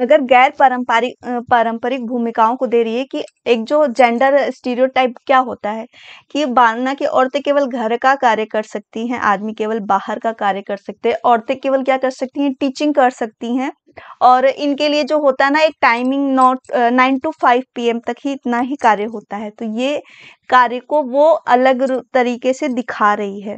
S1: अगर गैर पारंपरिक पारंपरिक भूमिकाओं को दे रही है कि एक जो जेंडर स्टीरियोटाइप क्या होता है कि बालना कि औरतें केवल घर का कार्य कर सकती हैं आदमी केवल बाहर का कार्य कर सकते हैं औरतें केवल क्या कर सकती हैं टीचिंग कर सकती हैं और इनके लिए जो होता है ना एक timing not nine to five P तक ही इतना ही कार्य होता है तो ये कार्य को वो अलग तरीके से दिखा रही है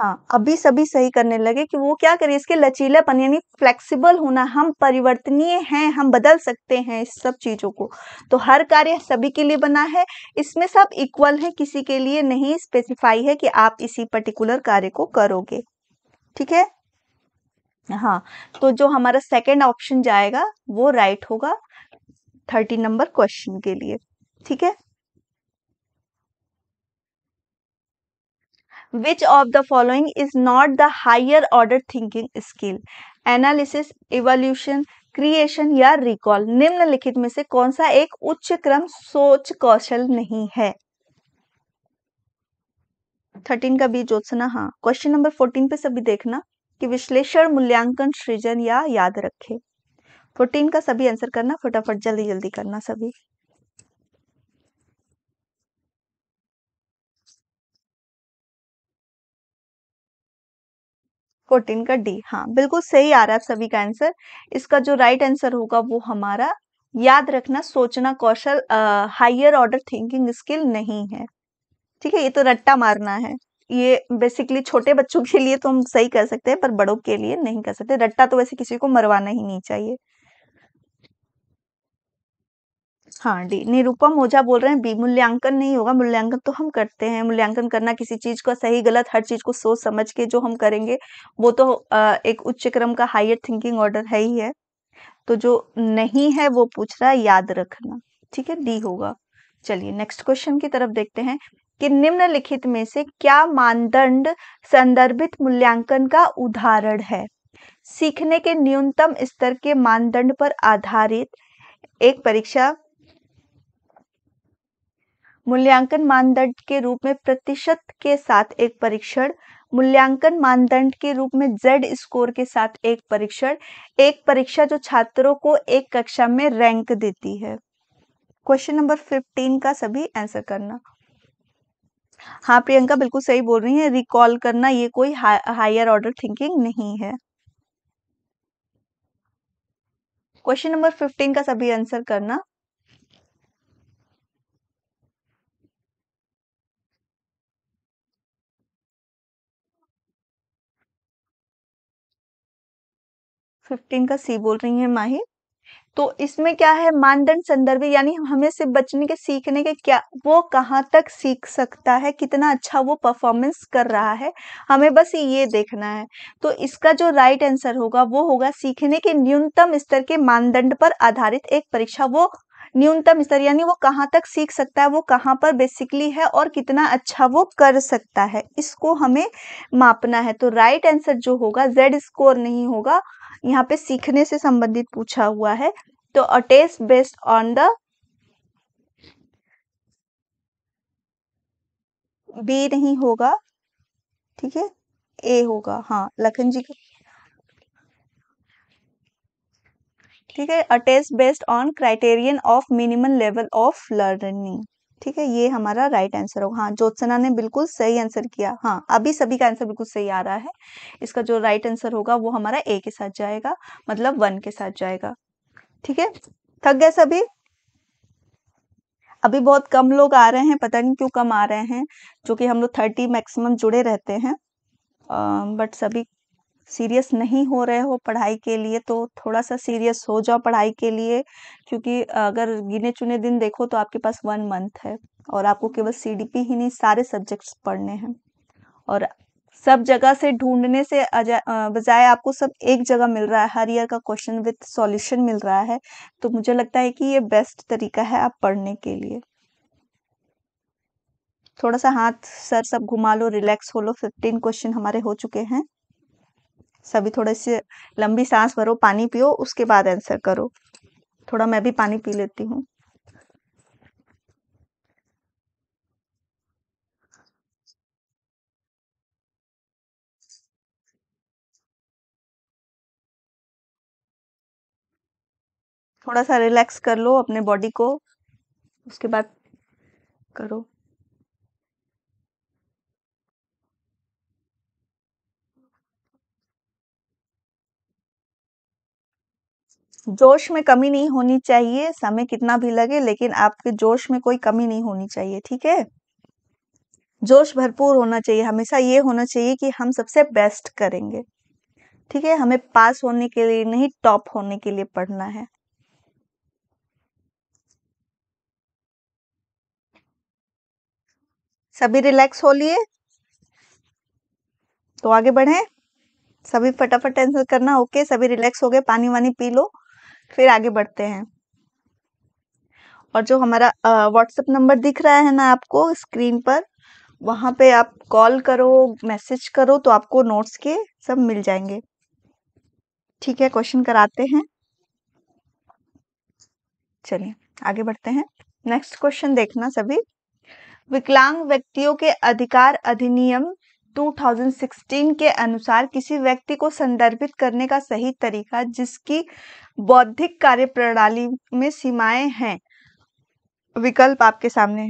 S1: हाँ अभी सभी सही करने लगे कि वो क्या करे इसके लचीलापन यानी फ्लेक्सिबल होना हम परिवर्तनीय हैं हम बदल सकते हैं इस सब चीज़ों को तो हर कार्य सभी के लिए बना है इसमें सब इक्वल है किसी के लिए नहीं स्पेसिफाई है कि आप इसी पर्टिकुलर कार्य को करोगे ठीक है हाँ तो जो हमारा सेकेंड ऑप्शन जाएगा वो राइट होगा थर्टी नंबर क्वेश्चन के लिए ठीक है which of the following is not the higher order thinking skill analysis evolution creation या रिकॉल निम्नलिखित में से कौन सा एक उच्च क्रम सोच कौशल नहीं है थर्टीन का भी जोत्सना हाँ क्वेश्चन नंबर फोर्टीन पे सभी देखना कि विश्लेषण मूल्यांकन सृजन या याद रखे फोर्टीन का सभी आंसर करना फटाफट जल्दी जल्दी करना सभी कोटिन का डी हाँ बिल्कुल सही आ रहा है सभी का आंसर इसका जो राइट आंसर होगा वो हमारा याद रखना सोचना कौशल हायर ऑर्डर थिंकिंग स्किल नहीं है ठीक है ये तो रट्टा मारना है ये बेसिकली छोटे बच्चों के लिए तो हम सही कर सकते हैं पर बड़ों के लिए नहीं कर सकते रट्टा तो वैसे किसी को मरवाना ही नहीं चाहिए हाँ डी निरूपम ओझा बोल रहे हैं बी मूल्यांकन नहीं होगा मूल्यांकन तो हम करते हैं मूल्यांकन करना किसी चीज का सही गलत हर चीज को सोच समझ के जो हम करेंगे वो तो आ, एक उच्च क्रम का हायर थिंकिंग ऑर्डर है ही है तो जो नहीं है वो पूछ रहा है याद रखना ठीक है डी होगा चलिए नेक्स्ट क्वेश्चन की तरफ देखते हैं कि निम्नलिखित में से क्या मानदंड संदर्भित मूल्यांकन का उदाहरण है सीखने के न्यूनतम स्तर के मानदंड पर आधारित एक परीक्षा मूल्यांकन मानदंड के रूप में प्रतिशत के साथ एक परीक्षण मूल्यांकन मानदंड के रूप में जेड स्कोर के साथ एक परीक्षण एक परीक्षा जो छात्रों को एक कक्षा में रैंक देती है क्वेश्चन नंबर फिफ्टीन का सभी आंसर करना हाँ प्रियंका बिल्कुल सही बोल रही है रिकॉल करना ये कोई हा, हायर ऑर्डर थिंकिंग नहीं है क्वेश्चन नंबर फिफ्टीन का सभी आंसर करना फिफ्टीन का सी बोल रही है माही तो इसमें क्या है मानदंड संदर्भ यानी हमें से बचने के सीखने के क्या वो कहाँ तक सीख सकता है कितना अच्छा वो परफॉर्मेंस कर रहा है हमें बस ये देखना है तो इसका जो राइट आंसर होगा वो होगा सीखने के न्यूनतम स्तर के मानदंड पर आधारित एक परीक्षा वो न्यूनतम स्तर यानी वो कहाँ तक सीख सकता है वो कहाँ पर बेसिकली है और कितना अच्छा वो कर सकता है इसको हमें मापना है तो राइट आंसर जो होगा जेड स्कोर नहीं होगा यहाँ पे सीखने से संबंधित पूछा हुआ है तो a test based on the B नहीं होगा ठीक है ए होगा हाँ लखन जी का ठीक है a test based on criterion of minimum level of learning ठीक है ये हमारा राइट आंसर होगा हाँ ज्योत्सना ने बिल्कुल सही आंसर किया हाँ अभी सभी का आंसर बिल्कुल सही आ रहा है इसका जो राइट आंसर होगा वो हमारा ए के साथ जाएगा मतलब वन के साथ जाएगा ठीक है थक गए सभी अभी बहुत कम लोग आ रहे हैं पता नहीं क्यों कम आ रहे हैं जो कि हम लोग थर्टी मैक्सिमम जुड़े रहते हैं बट सभी सीरियस नहीं हो रहे हो पढ़ाई के लिए तो थोड़ा सा सीरियस हो जाओ पढ़ाई के लिए क्योंकि अगर गिने चुने दिन देखो तो आपके पास वन मंथ है और आपको केवल सी ही नहीं सारे सब्जेक्ट्स पढ़ने हैं और सब जगह से ढूंढने से बजाय आपको सब एक जगह मिल रहा है हर ईयर का क्वेश्चन विथ सॉल्यूशन मिल रहा है तो मुझे लगता है कि ये बेस्ट तरीका है आप पढ़ने के लिए थोड़ा सा हाथ सर सब घुमा लो रिलैक्स हो लो फिफ्टीन क्वेश्चन हमारे हो चुके हैं सभी थोड़े से लंबी सांस भरो पानी पियो उसके बाद आंसर करो थोड़ा मैं भी पानी पी लेती हूँ
S2: थोड़ा सा रिलैक्स कर लो अपने बॉडी को उसके बाद करो
S1: जोश में कमी नहीं होनी चाहिए समय कितना भी लगे लेकिन आपके जोश में कोई कमी नहीं होनी चाहिए ठीक है जोश भरपूर होना चाहिए हमेशा ये होना चाहिए कि हम सबसे बेस्ट करेंगे ठीक है हमें पास होने के लिए नहीं टॉप होने के लिए पढ़ना है सभी रिलैक्स हो लिए तो आगे बढ़े सभी फटाफट टेंशन करना ओके सभी रिलैक्स हो गए पानी वानी पी लो फिर आगे बढ़ते हैं और जो हमारा व्हाट्सएप नंबर दिख रहा है ना आपको स्क्रीन पर वहाँ पे आप कॉल करो मैसेज करो तो आपको नोट्स के सब मिल जाएंगे ठीक है क्वेश्चन कराते हैं चलिए आगे बढ़ते हैं नेक्स्ट क्वेश्चन देखना सभी विकलांग व्यक्तियों के अधिकार अधिनियम 2016 के अनुसार किसी व्यक्ति को संदर्भित करने का सही तरीका जिसकी बौद्धिक कार्य प्रणाली में सीमाएं हैं विकल्प आपके सामने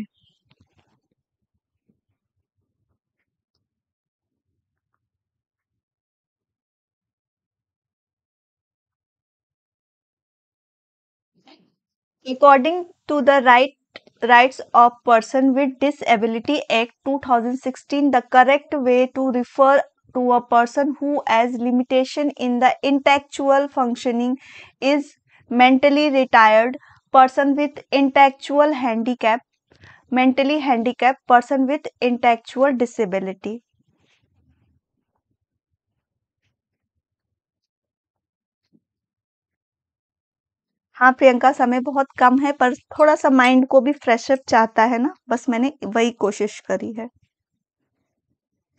S1: according to the right Rights of Person with Disability Act 2016 the correct way to refer to a person who has limitation in the intellectual functioning is mentally retired person with intellectual handicap mentally handicapped person with intellectual disability हाँ प्रियंका समय बहुत कम है पर थोड़ा सा माइंड को भी फ्रेशअप चाहता है ना बस मैंने वही कोशिश करी है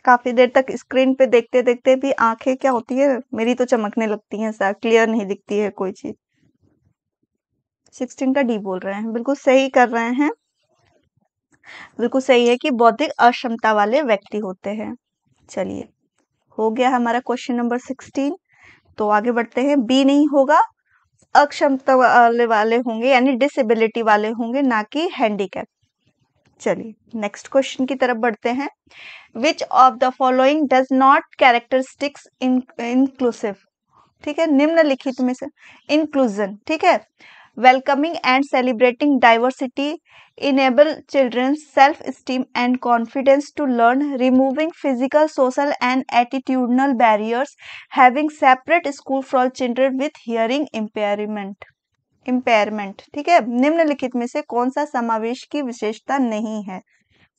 S1: काफी देर तक स्क्रीन पे देखते देखते भी आंखें क्या होती है मेरी तो चमकने लगती हैं सर क्लियर नहीं दिखती है कोई चीज सिक्सटीन का डी बोल रहे हैं बिल्कुल सही कर रहे हैं बिल्कुल सही है कि बौद्धिक अक्षमता वाले व्यक्ति होते हैं चलिए हो गया हमारा क्वेश्चन नंबर सिक्सटीन तो आगे बढ़ते हैं बी नहीं होगा अक्षमता वाले वाले होंगे यानी डिसेबिलिटी वाले होंगे ना कि हैंडीकैप चलिए नेक्स्ट क्वेश्चन की तरफ बढ़ते हैं which of the following does not characteristics inclusive ठीक है निम्नलिखित में से इंक्लूजन ठीक है welcoming and celebrating diversity enable children's self-esteem and confidence to learn, removing physical, social and attitudinal barriers, having separate school for children with hearing impairment. Impairment ठीक है निम्नलिखित में से कौन सा समावेश की विशेषता नहीं है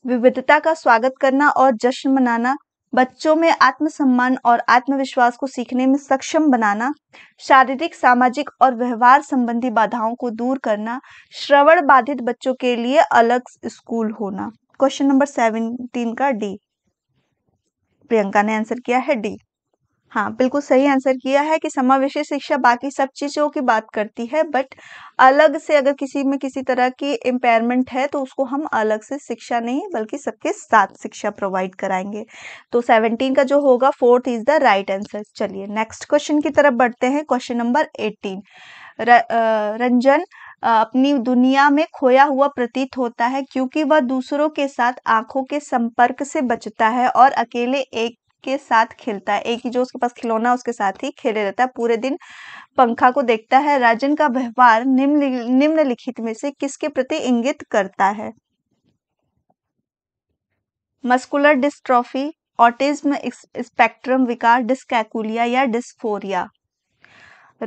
S1: विविधता का स्वागत करना और जश्न मनाना बच्चों में आत्मसम्मान और आत्मविश्वास को सीखने में सक्षम बनाना शारीरिक सामाजिक और व्यवहार संबंधी बाधाओं को दूर करना श्रवण बाधित बच्चों के लिए अलग स्कूल होना क्वेश्चन नंबर सेवनटीन का डी प्रियंका ने आंसर किया है डी हाँ, बिल्कुल सही आंसर किया है कि समावेशी शिक्षा बाकी सब चीज़ों की बात करती है बट अलग से अगर किसी में किसी तरह की इम्पेयरमेंट है तो उसको हम अलग से शिक्षा नहीं बल्कि सबके साथ शिक्षा प्रोवाइड कराएंगे तो सेवनटीन का जो होगा fourth is the right answer चलिए नेक्स्ट क्वेश्चन की तरफ बढ़ते हैं क्वेश्चन नंबर एटीन रंजन अपनी दुनिया में खोया हुआ प्रतीत होता है क्योंकि वह दूसरों के साथ आंखों के संपर्क से बचता है और अकेले एक के साथ खेलता है एक ही जो उसके पास खिलौना उसके साथ ही खेले रहता है पूरे दिन पंखा को देखता है राजन का व्यवहार निम्न निम्नलिखित में से किसके प्रति इंगित करता है मस्कुलर डिस्ट्रॉफी ऑटिज्म स्पेक्ट्रम विकार डिस्कैकुलिया या dysphoria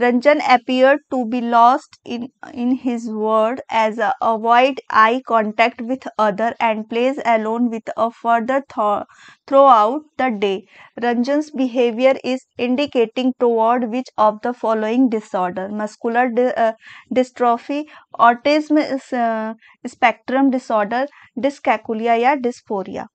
S1: Ranjan appeared to be lost in, in his world as a avoid eye contact with other and plays alone with a further th throughout the day. Ranjan's behavior is indicating toward which of the following disorder muscular di uh, dystrophy, autism uh, spectrum disorder, dyscalculia dysphoria.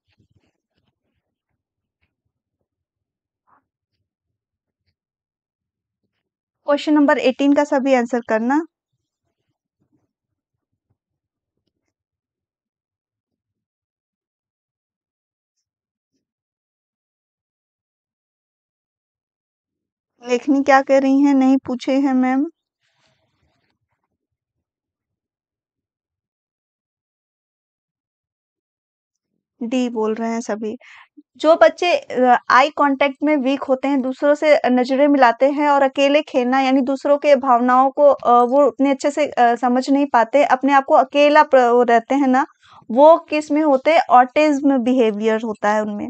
S2: Question number eighteen का सभी आंसर करना लेखनी क्या कह रही हैं नहीं पूछे हैं मैम
S1: डी बोल रहे हैं सभी जो बच्चे आई कांटेक्ट में वीक होते हैं दूसरों से नजरें मिलाते हैं और अकेले खेलना यानी दूसरों के भावनाओं को वो उतने अच्छे से समझ नहीं पाते अपने आप को अकेला रहते हैं ना वो किस में होते हैं ऑटिज्म बिहेवियर होता है उनमें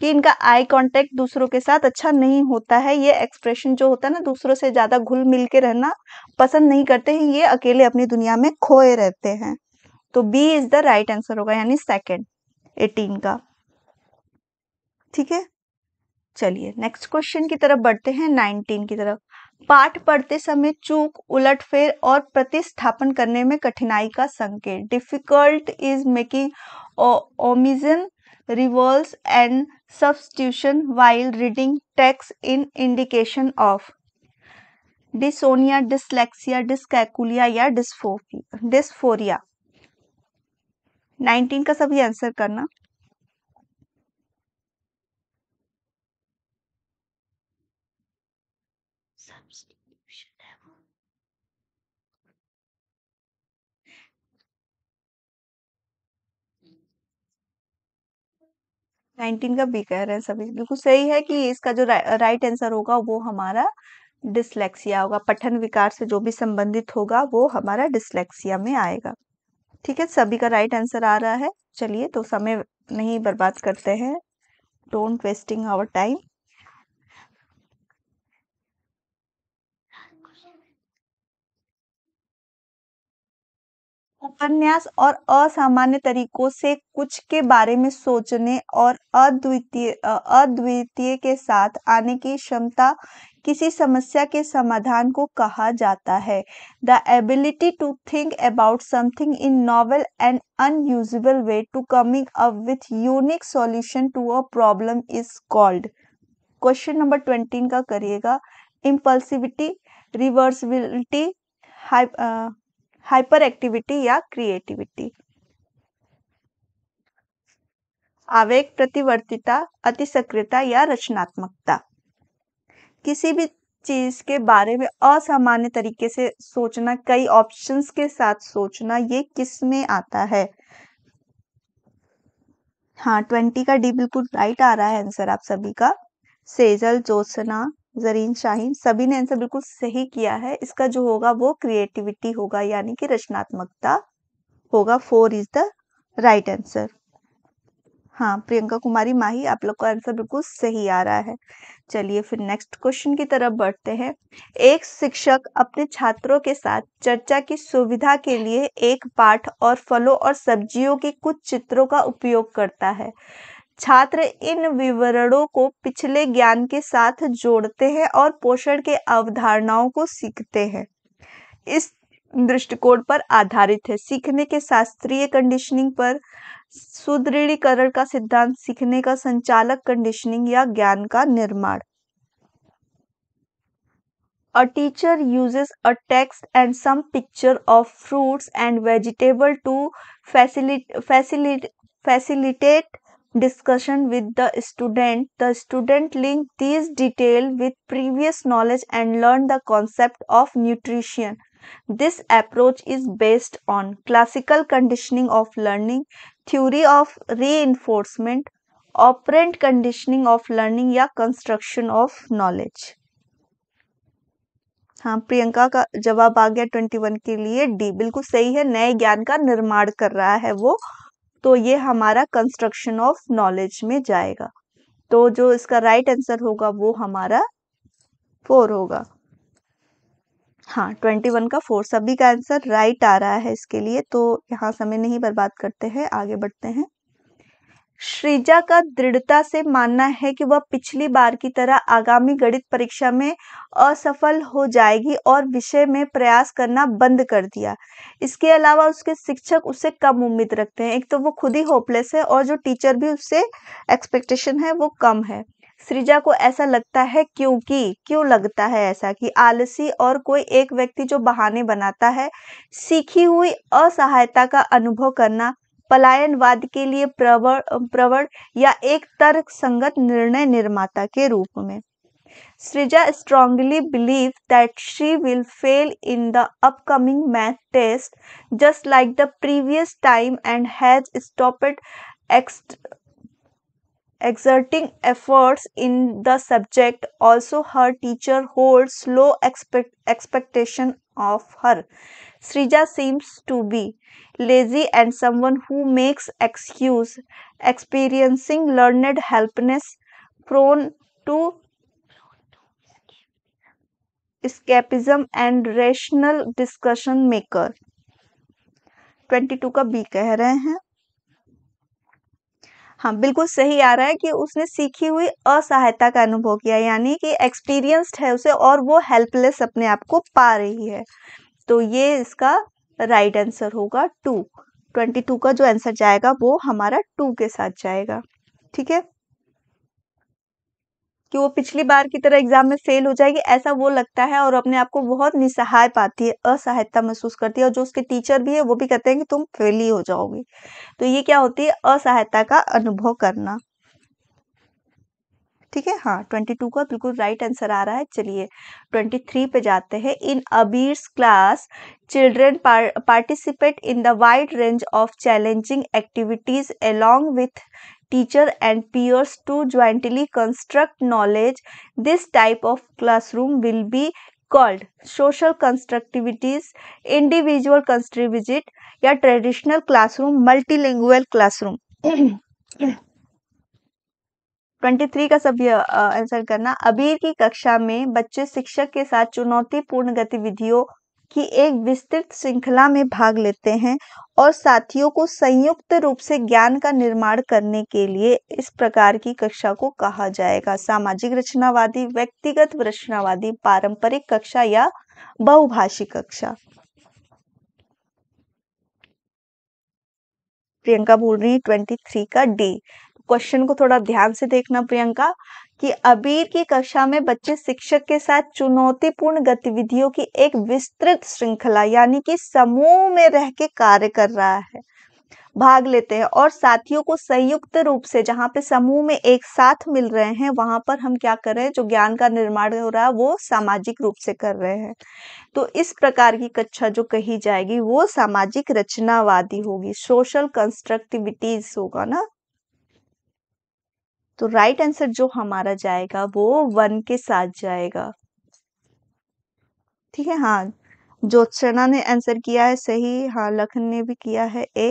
S1: कि इनका आई कांटेक्ट दूसरों के साथ अच्छा नहीं होता है ये एक्सप्रेशन जो होता है ना दूसरों से ज़्यादा घुल मिल के रहना पसंद नहीं करते हैं ये अकेले अपनी दुनिया में खोए रहते हैं तो B is the right answer होगा यानी सेकेंड एटीन का ठीक है चलिए नेक्स्ट क्वेश्चन की तरफ बढ़ते हैं नाइनटीन की तरफ पाठ पढ़ते समय चूक उलटफेर और प्रतिस्थापन करने में कठिनाई का संकेत difficult is making omission reverse and substitution while reading text in indication of dysnomia dyslexia dyscalculia या डिस्फोरिया नाइनटीन का सभी आंसर करना
S2: substitution level.
S1: नाइनटीन का बी कह रहे हैं सभी बिल्कुल सही है कि इसका जो रा, राइट आंसर होगा वो हमारा डिसलेक्सिया होगा पठन विकार से जो भी संबंधित होगा वो हमारा डिसलेक्सिया में आएगा ठीक है सभी का राइट आंसर आ रहा है चलिए तो समय नहीं बर्बाद करते हैं डोंट वेस्टिंग आवर टाइम उपन्यास और असामान्य तरीकों से कुछ के बारे में सोचने और अद्वितीय अद्वितीय के साथ आने की क्षमता किसी समस्या के समाधान को कहा जाता है the ability to think about something in novel and unusual way to coming up with unique solution to a problem is called question number twenty का करिएगा इम्पल्सिविटी रिवर्सिबिलिटी हाइपर एक्टिविटी या क्रिएटिविटी आवेग प्रतिवर्तिता अति सक्रियता या रचनात्मकता किसी भी चीज के बारे में असामान्य तरीके से सोचना कई ऑप्शंस के साथ सोचना ये किस में आता है हाँ ट्वेंटी का डी बिल्कुल राइट आ रहा है आंसर आप सभी का सेजल जोसना जरीन शाहीन सभी ने आंसर बिल्कुल सही किया है इसका जो होगा वो क्रिएटिविटी होगा यानी कि रचनात्मकता होगा four is the right answer हाँ प्रियंका कुमारी माही आप लोग का आंसर बिल्कुल सही आ रहा है चलिए फिर नेक्स्ट क्वेश्चन की तरफ बढ़ते हैं एक शिक्षक अपने छात्रों के साथ चर्चा की सुविधा के लिए एक पाठ और फलों और सब्जियों के कुछ चित्रों का उपयोग करता है छात्र इन विवरणों को पिछले ज्ञान के साथ जोड़ते हैं और पोषण के अवधारणाओं को सीखते हैं इस दृष्टिकोण पर आधारित है सीखने के शास्त्रीय कंडीशनिंग पर सुदृढ़ीकरण का सिद्धांत सीखने का संचालक कंडीशनिंग या ज्ञान का निर्माण A teacher uses a text and some picture of fruits and vegetable to facilitate facilitate facilitate discussion with the student. The student link these detail with previous knowledge and learn the concept of nutrition. This approach is based on classical conditioning of learning, theory of reinforcement, operant conditioning of learning ya construction of knowledge. हाँ प्रियंका का जवाब आ गया ट्वेंटी वन के लिए डी बिल्कुल सही है नए ज्ञान का निर्माण कर रहा है वो तो ये हमारा कंस्ट्रक्शन ऑफ नॉलेज में जाएगा तो जो इसका राइट right आंसर होगा वो हमारा फोर होगा हाँ ट्वेंटी वन का फोर सभी का आंसर राइट आ रहा है इसके लिए तो यहाँ समय नहीं बर्बाद करते हैं आगे बढ़ते हैं श्रीजा का दृढ़ता से मानना है कि वह पिछली बार की तरह आगामी गणित परीक्षा में असफल हो जाएगी और विषय में प्रयास करना बंद कर दिया इसके अलावा उसके शिक्षक उससे कम उम्मीद रखते हैं एक तो वो खुद ही होपलेस है और जो टीचर भी उससे एक्सपेक्टेशन है वो कम है सृजा को ऐसा लगता है क्योंकि क्यों लगता है ऐसा कि आलसी और कोई एक व्यक्ति जो बहाने बनाता है सीखी हुई असहायता का अनुभव करना पलायनवाद के लिए प्रवर प्रवर या एक तर्क संगत निर्णय निर्माता के रूप में Srija strongly believes that she will fail in the upcoming math test just like the previous time and has stopped ex exerting efforts in the subject. Also, her teacher holds low expect expectation of her. Srija seems to be lazy and someone who makes excuse experiencing learned helplessness prone to escapism and rational discussion maker 22 का बी कह रहे हैं हाँ बिल्कुल सही आ रहा है कि उसने सीखी हुई असहायता का अनुभव किया यानी कि एक्सपीरियंस्ड है उसे और वो हेल्पलेस अपने आप को पा रही है तो ये इसका राइट आंसर होगा टू ट्वेंटी टू का जो आंसर जाएगा वो हमारा टू के साथ जाएगा ठीक है कि वो पिछली बार की तरह एग्जाम में फेल हो जाएगी ऐसा वो लगता है और अपने आप को बहुत निसहाय पाती है असहायता महसूस करती है और जो उसके टीचर भी है वो भी कहते हैं कि तुम फेल ही हो जाओगे तो ये क्या होती है असहायता का अनुभव करना ठीक है हाँ ट्वेंटी टू का बिल्कुल राइट आंसर आ रहा है चलिए ट्वेंटी थ्री पे जाते हैं इन अबीर्स class children participate in the wide range of challenging activities along with teacher and peers to jointly construct knowledge this type of classroom will be called social constructivist individual कंस्ट्री या traditional classroom multi language classroom 23 का सभी आंसर करना अबीर की कक्षा में बच्चे शिक्षक के साथ चुनौतीपूर्ण गतिविधियों की एक विस्तृत श्रृंखला में भाग लेते हैं और साथियों को संयुक्त रूप से ज्ञान का निर्माण करने के लिए इस प्रकार की कक्षा को कहा जाएगा सामाजिक रचनावादी व्यक्तिगत रचनावादी पारंपरिक कक्षा या बहुभाषी कक्षा प्रियंका बोल रही है ट्वेंटी थ्री का डी क्वेश्चन को थोड़ा ध्यान से देखना प्रियंका कि अबीर की कक्षा में बच्चे शिक्षक के साथ चुनौतीपूर्ण गतिविधियों की एक विस्तृत श्रृंखला यानी कि समूह में रह के कार्य कर रहा है भाग लेते हैं और साथियों को संयुक्त रूप से जहाँ पे समूह में एक साथ मिल रहे हैं वहां पर हम क्या कर रहे हैं जो ज्ञान का निर्माण हो रहा है वो सामाजिक रूप से कर रहे हैं तो इस प्रकार की कक्षा जो कही जाएगी वो सामाजिक रचनावादी होगी सोशल कंस्ट्रक्टिविटीज होगा ना तो राइट आंसर जो हमारा जाएगा वो वन के साथ जाएगा ठीक है हाँ ज्योत्सना ने आंसर किया है सही हाँ लखन ने भी किया है ए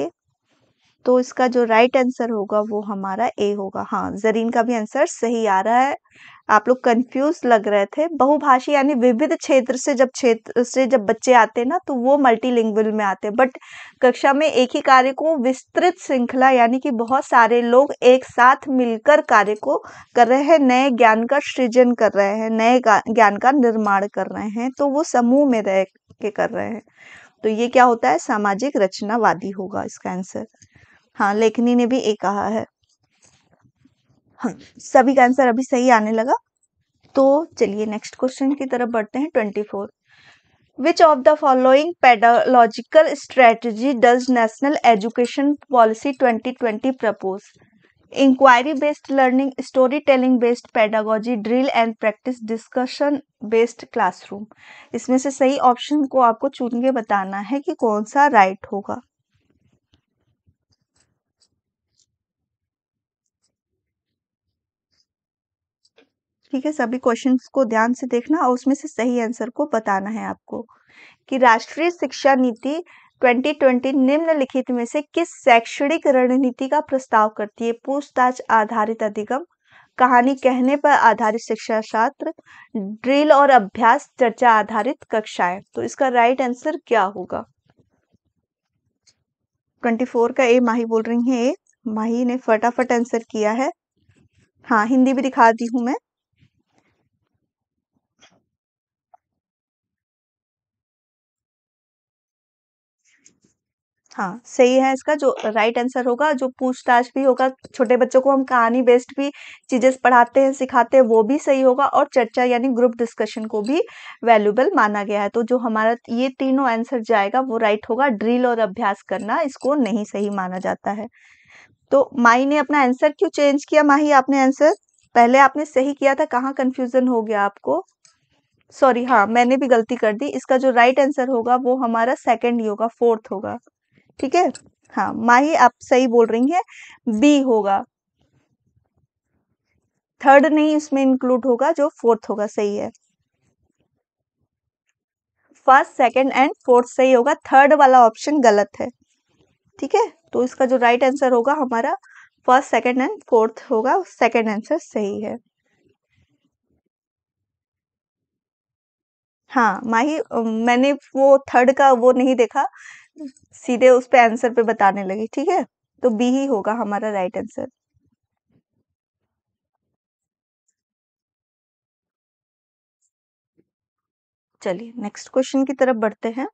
S1: तो इसका जो राइट आंसर होगा वो हमारा ए होगा हाँ जरीन का भी आंसर सही आ रहा है आप लोग कंफ्यूज लग रहे थे बहुभाषी यानी विविध क्षेत्र से जब क्षेत्र से जब बच्चे आते हैं ना तो वो मल्टीलिंगुअल में आते हैं बट कक्षा में एक ही कार्य को विस्तृत श्रृंखला यानी कि बहुत सारे लोग एक साथ मिलकर कार्य को कर रहे हैं नए ज्ञान का सृजन कर रहे हैं नए ज्ञान का निर्माण कर रहे हैं तो वो समूह में रह के कर रहे हैं तो ये क्या होता है सामाजिक रचनावादी होगा इसका आंसर हाँ लेखनी ने भी ए कहा है हाँ सभी का आंसर अभी सही आने लगा तो चलिए नेक्स्ट क्वेश्चन की तरफ बढ़ते हैं twenty four which of the following pedagogical strategy does national education policy 2020 propose inquiry based learning storytelling based pedagogy drill and practice discussion based classroom इसमें से सही ऑप्शन को आपको चुन के बताना है कि कौन सा राइट right होगा ठीक है सभी क्वेश्चंस को ध्यान से देखना और उसमें से सही आंसर को बताना है आपको कि राष्ट्रीय शिक्षा नीति 2020 निम्नलिखित में से किस शैक्षणिक रणनीति का प्रस्ताव करती है पूछताछ आधारित अधिगम कहानी कहने पर आधारित शिक्षा शास्त्र ड्रिल और अभ्यास चर्चा आधारित कक्षाएं तो इसका राइट आंसर क्या होगा 24 का ए माही बोल रही है ए माही ने फटाफट आंसर किया है हाँ हिंदी भी दिखा दी हूं मैं हाँ, सही है इसका जो राइट आंसर होगा, जो पूछताछ भी होगा, छोटे बच्चों को हम कहानी बेस्ड भी चीज़ें पढ़ाते हैं, सिखाते हैं, वो भी सही होगा और चर्चा यानी ग्रुप डिस्कशन को भी वैल्यूबल माना गया है। तो जो हमारा ये तीनों आंसर जाएगा, वो राइट होगा। ड्रिल और अभ्यास करना, इसको नहीं सही माना जाता है। तो माई ने अपना आंसर क्यों चेंज किया माही आपने आंसर? पहले आपने सही किया था, कहाँ कन्फ्यूज़न हो गया आपको? सॉरी हाँ, मैंने भी गलती कर दी। इसका जो राइट आंसर होगा, वो हमारा सेकेंड ही होगा, फोर्थ होगा। ठीक है हाँ माही आप सही बोल रही हैं बी होगा थर्ड नहीं इसमें इंक्लूड होगा जो फोर्थ होगा सही है फर्स्ट सेकंड एंड फोर्थ सही होगा थर्ड वाला ऑप्शन गलत है ठीक है तो इसका जो राइट right आंसर होगा हमारा फर्स्ट सेकंड एंड फोर्थ होगा सेकंड आंसर सही है हाँ माही मैंने वो थर्ड का वो नहीं देखा सीधे उस पे आंसर पे बताने लगी ठीक है तो बी ही होगा हमारा राइट आंसर चलिए नेक्स्ट क्वेश्चन की तरफ बढ़ते हैं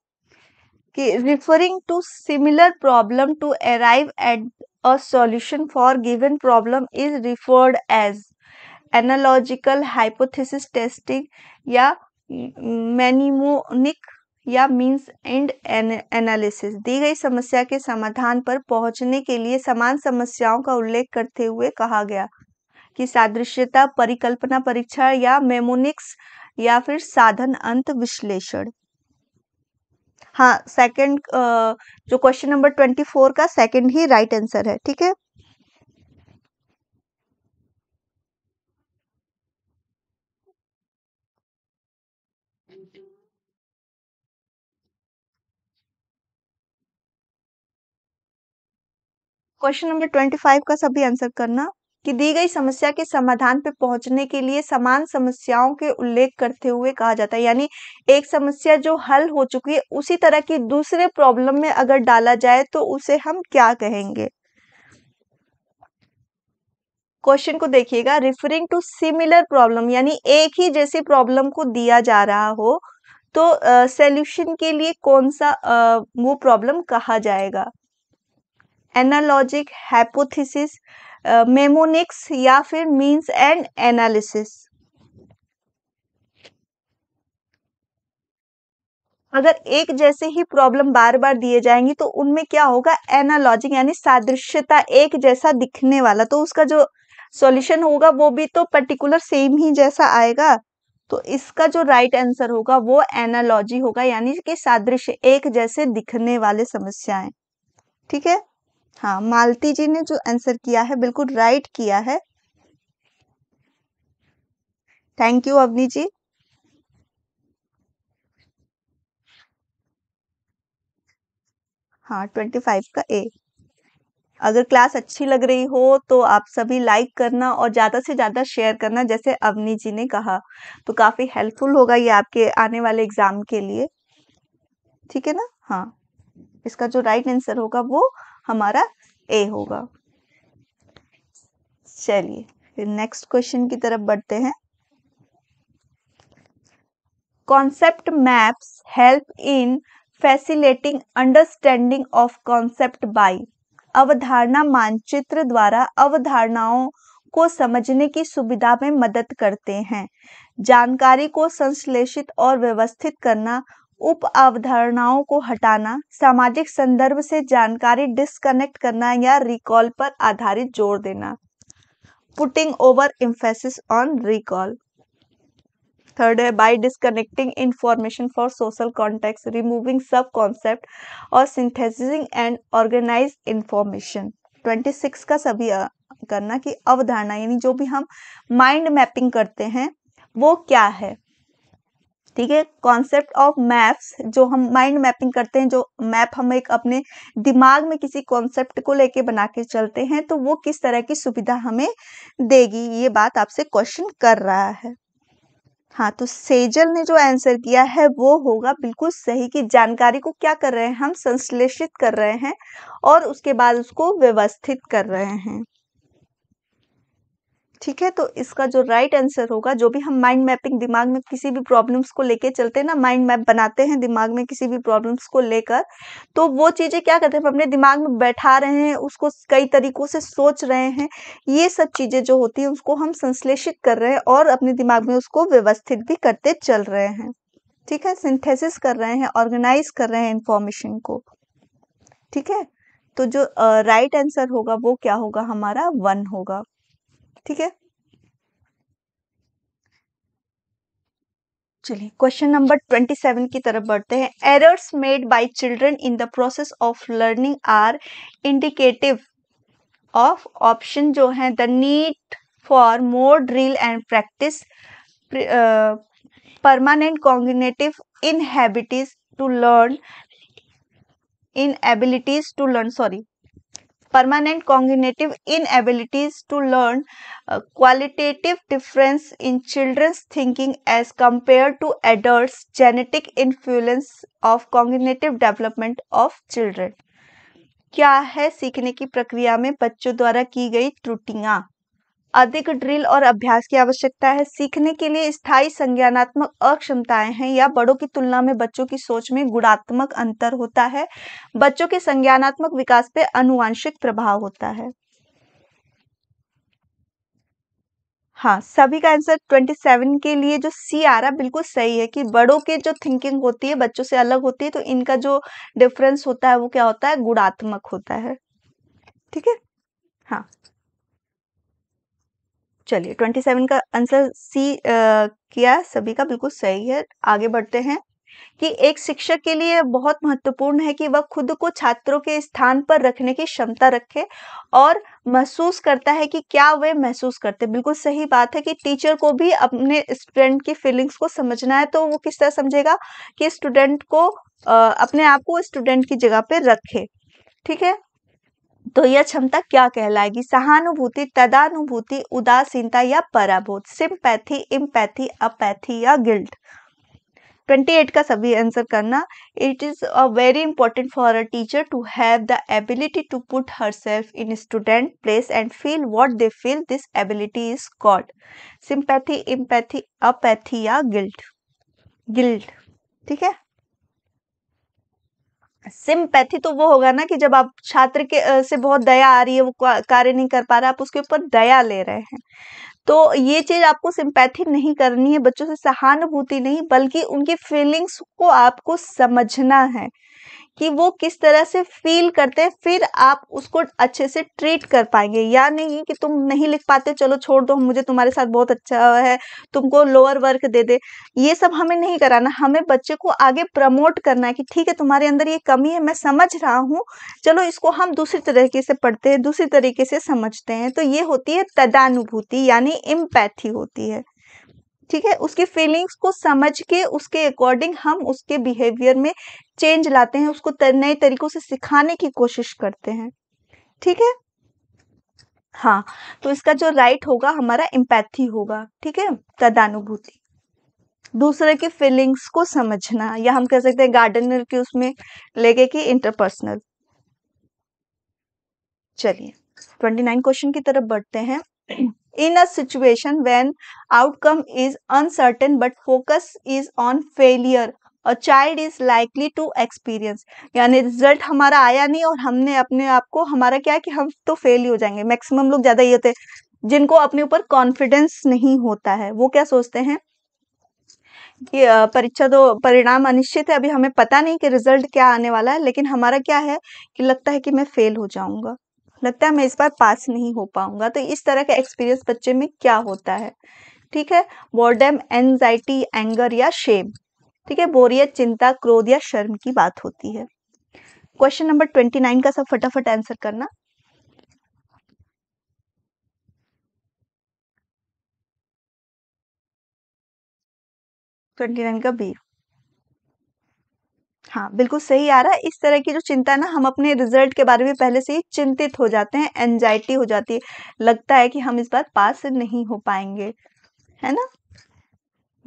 S1: कि referring to similar problem to arrive at a solution for given problem is referred as analogical hypothesis testing या मैनिमोनिक या मीन्स एंड एनालिसिस दी गई समस्या के समाधान पर पहुंचने के लिए समान समस्याओं का उल्लेख करते हुए कहा गया कि सादृश्यता परिकल्पना परीक्षा या मेमोनिक्स या फिर साधन अंत विश्लेषण हाँ सेकंड जो क्वेश्चन नंबर ट्वेंटी फोर का सेकंड ही राइट right आंसर है ठीक है क्वेश्चन नंबर ट्वेंटी फाइव का सभी आंसर करना कि दी गई समस्या के समाधान पे पहुंचने के लिए समान समस्याओं के उल्लेख करते हुए कहा जाता है यानी एक समस्या जो हल हो चुकी है उसी तरह की दूसरे प्रॉब्लम में अगर डाला जाए तो उसे हम क्या कहेंगे क्वेश्चन को देखिएगा रिफरिंग टू सिमिलर प्रॉब्लम यानी एक ही जैसी प्रॉब्लम को दिया जा रहा हो तो सोल्यूशन uh, के लिए कौन सा uh, वो प्रॉब्लम कहा जाएगा एनालॉजिक हाइपोथेसिस मेमोनिक्स या फिर मीन्स एंड एनालिसिस अगर एक जैसे ही प्रॉब्लम बार बार दिए जाएंगी तो उनमें क्या होगा एनालॉजिक यानी सादृश्यता एक जैसा दिखने वाला तो उसका जो सॉल्यूशन होगा वो भी तो पर्टिकुलर सेम ही जैसा आएगा तो इसका जो राइट right आंसर होगा वो एनालॉजी होगा यानी कि सादृश्य एक जैसे दिखने वाले समस्याएं ठीक है हाँ मालती जी ने जो आंसर किया है बिल्कुल राइट किया है थैंक यू अवनी जी हाँ ट्वेंटी फाइव का ए अगर क्लास अच्छी लग रही हो तो आप सभी लाइक करना और ज़्यादा से ज़्यादा शेयर करना जैसे अवनी जी ने कहा तो काफ़ी हेल्पफुल होगा ये आपके आने वाले एग्ज़ाम के लिए ठीक है ना हाँ इसका जो राइट आंसर होगा वो हमारा ए होगा चलिए फिर नेक्स्ट क्वेश्चन की तरफ बढ़ते हैं concept maps help in facilitating understanding of concept by अवधारणा मानचित्र द्वारा अवधारणाओं को समझने की सुविधा में मदद करते हैं जानकारी को संश्लेषित और व्यवस्थित करना उप अवधारणाओं को हटाना सामाजिक संदर्भ से जानकारी डिसकनेक्ट करना या रिकॉल पर आधारित जोर देना putting over emphasis on recall third है by disconnecting information for social contact removing sub concept और सिंथेसिंग एंड ऑर्गेनाइज इंफॉर्मेशन 26 का सभी करना कि अवधारणा यानी जो भी हम माइंड मैपिंग करते हैं वो क्या है ठीक है कॉन्सेप्ट ऑफ मैप्स जो हम माइंड मैपिंग करते हैं जो मैप हम एक अपने दिमाग में किसी कॉन्सेप्ट को लेके बना के चलते हैं तो वो किस तरह की सुविधा हमें देगी ये बात आपसे क्वेश्चन कर रहा है हाँ तो सेजल ने जो आंसर किया है वो होगा बिल्कुल सही कि जानकारी को क्या कर रहे हैं हम संश्लेषित कर रहे हैं और उसके बाद उसको व्यवस्थित कर रहे हैं ठीक है तो इसका जो राइट आंसर होगा जो भी हम माइंड मैपिंग दिमाग में किसी भी प्रॉब्लम्स को लेके चलते हैं ना माइंड मैप बनाते हैं दिमाग में किसी भी प्रॉब्लम्स को लेकर तो वो चीज़ें क्या करते हैं हम अपने दिमाग में बैठा रहे हैं उसको कई तरीकों से सोच रहे हैं ये सब चीज़ें जो होती हैं उसको हम संश्लेषित कर रहे हैं और अपने दिमाग में उसको व्यवस्थित भी करते चल रहे हैं ठीक है सिंथेसिस कर रहे हैं ऑर्गेनाइज कर रहे हैं इंफॉर्मेशन को ठीक है तो जो राइट uh, आंसर right होगा वो क्या होगा हमारा वन होगा ठीक है चलिए क्वेश्चन नंबर 27 की तरफ बढ़ते हैं errors made by children in the process of learning are indicative of option जो है the need for more drill and practice permanent cognitive inabilities to learn inabilities to learn sorry permanent cognitive inabilities to learn qualitative difference in children's thinking as compare to adult genetic influence of cognitive development of children क्या है सीखने की प्रक्रिया में बच्चों द्वारा की गई त्रुटियां अधिक ड्रिल और अभ्यास की आवश्यकता है सीखने के लिए स्थायी संज्ञानात्मक अक्षमताएं हैं या बड़ों की तुलना में बच्चों की सोच में गुणात्मक अंतर होता है बच्चों के संज्ञानात्मक विकास पर अनुवांशिक प्रभाव होता है हाँ सभी का आंसर 27 के लिए जो सी आ रहा बिल्कुल सही है कि बड़ों के जो थिंकिंग होती है बच्चों से अलग होती है तो इनका जो डिफरेंस होता है वो क्या होता है गुणात्मक होता है ठीक है हाँ चलिए ट्वेंटी सेवन का आंसर सी किया सभी का बिल्कुल सही है आगे बढ़ते हैं कि एक शिक्षक के लिए बहुत महत्वपूर्ण है कि वह खुद को छात्रों के स्थान पर रखने की क्षमता रखे और महसूस करता है कि क्या वे महसूस करते बिल्कुल सही बात है कि टीचर को भी अपने स्टूडेंट की फीलिंग्स को समझना है तो वो किस तरह समझेगा कि स्टूडेंट को अपने आप को स्टूडेंट की जगह पर रखे ठीक है तो यह क्षमता क्या कहलाएगी सहानुभूति तदानुभूति उदासीनता या पराबोध सिंपैथी इम्पैथी अपैथी या गिल्ट 28 का सभी आंसर करना it is a very important for a teacher to have the ability to put herself in student place and feel what they feel this ability is called sympathy empathy apathy या गिल्ट गिल्ट ठीक है सिमपैथी तो वो होगा ना कि जब आप छात्र के से बहुत दया आ रही है वो कार्य नहीं कर पा रहा आप उसके ऊपर दया ले रहे हैं तो ये चीज आपको सिंपैथी नहीं करनी है बच्चों से सहानुभूति नहीं बल्कि उनकी फीलिंग्स को आपको समझना है कि वो किस तरह से फील करते हैं फिर आप उसको अच्छे से ट्रीट कर पाएंगे या नहीं कि तुम नहीं लिख पाते चलो छोड़ दो मुझे तुम्हारे साथ बहुत अच्छा है तुमको लोअर वर्क दे दे ये सब हमें नहीं कराना हमें बच्चे को आगे प्रमोट करना है कि ठीक है तुम्हारे अंदर ये कमी है मैं समझ रहा हूँ चलो इसको हम दूसरी तरीके से पढ़ते हैं दूसरी तरीके से समझते हैं तो ये होती है तदानुभूति यानी इम्पैथी होती है ठीक है उसकी फीलिंग्स को समझ के उसके अकॉर्डिंग हम उसके बिहेवियर में चेंज लाते हैं उसको नए तरीकों से सिखाने की कोशिश करते हैं ठीक है हाँ तो इसका जो राइट होगा हमारा एम्पैथी होगा ठीक है तदानुभूति दूसरे के फीलिंग्स को समझना या हम कह सकते हैं गार्डनर की उसमें लेके कि इंटरपर्सनल चलिए ट्वेंटी नाइन क्वेश्चन की तरफ बढ़ते हैं in a situation when outcome is uncertain but focus is on failure a child is likely to experience यानी रिजल्ट हमारा आया नहीं और हमने अपने आप को हमारा क्या कि हम तो फेल ही हो जाएंगे मैक्सिमम लोग ज्यादा ये होते हैं जिनको अपने ऊपर कॉन्फिडेंस नहीं होता है वो क्या सोचते हैं कि परीक्षा तो परिणाम अनिश्चित है अभी हमें पता नहीं कि रिजल्ट क्या आने वाला है लेकिन हमारा क्या है कि लगता है कि मैं फेल हो जाऊंगा लगता है मैं इस बार पास नहीं हो पाऊंगा तो इस तरह का एक्सपीरियंस बच्चे में क्या होता है ठीक है बॉर्डम एनजाइटी एंगर या शेम ठीक है बोरियत चिंता क्रोध या शर्म की बात होती है क्वेश्चन नंबर ट्वेंटी नाइन का सब फटाफट आंसर करना ट्वेंटी नाइन का बी हाँ, बिल्कुल सही आ रहा है। इस तरह की जो चिंता ना हम अपने रिज़ल्ट के बारे में पहले से ही चिंतित हो जाते हैं, एनजाइटी हो जाती है। लगता है कि हम इस बार पास नहीं हो पाएंगे है ना?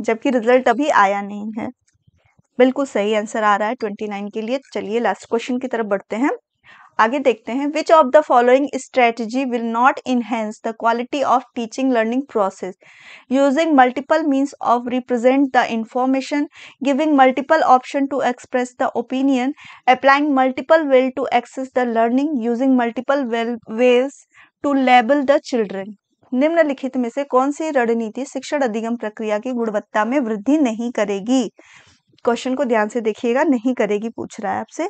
S1: जबकि रिज़ल्ट अभी आया नहीं है। बिल्कुल सही आंसर आ रहा है ट्वेंटी नाइन के लिए। चलिए लास्ट क्वेश्चन की तरफ बढ़ते हैं। आगे देखते हैं which of the following strategy will not enhance the quality of teaching learning process using multiple means of represent the information giving multiple option to express the opinion applying multiple well to access the learning using multiple well ways to label the children निम्नलिखित में से कौन सी रणनीति शिक्षण अधिगम प्रक्रिया की गुणवत्ता में वृद्धि नहीं करेगी क्वेश्चन को ध्यान से देखिएगा नहीं करेगी पूछ रहा है आपसे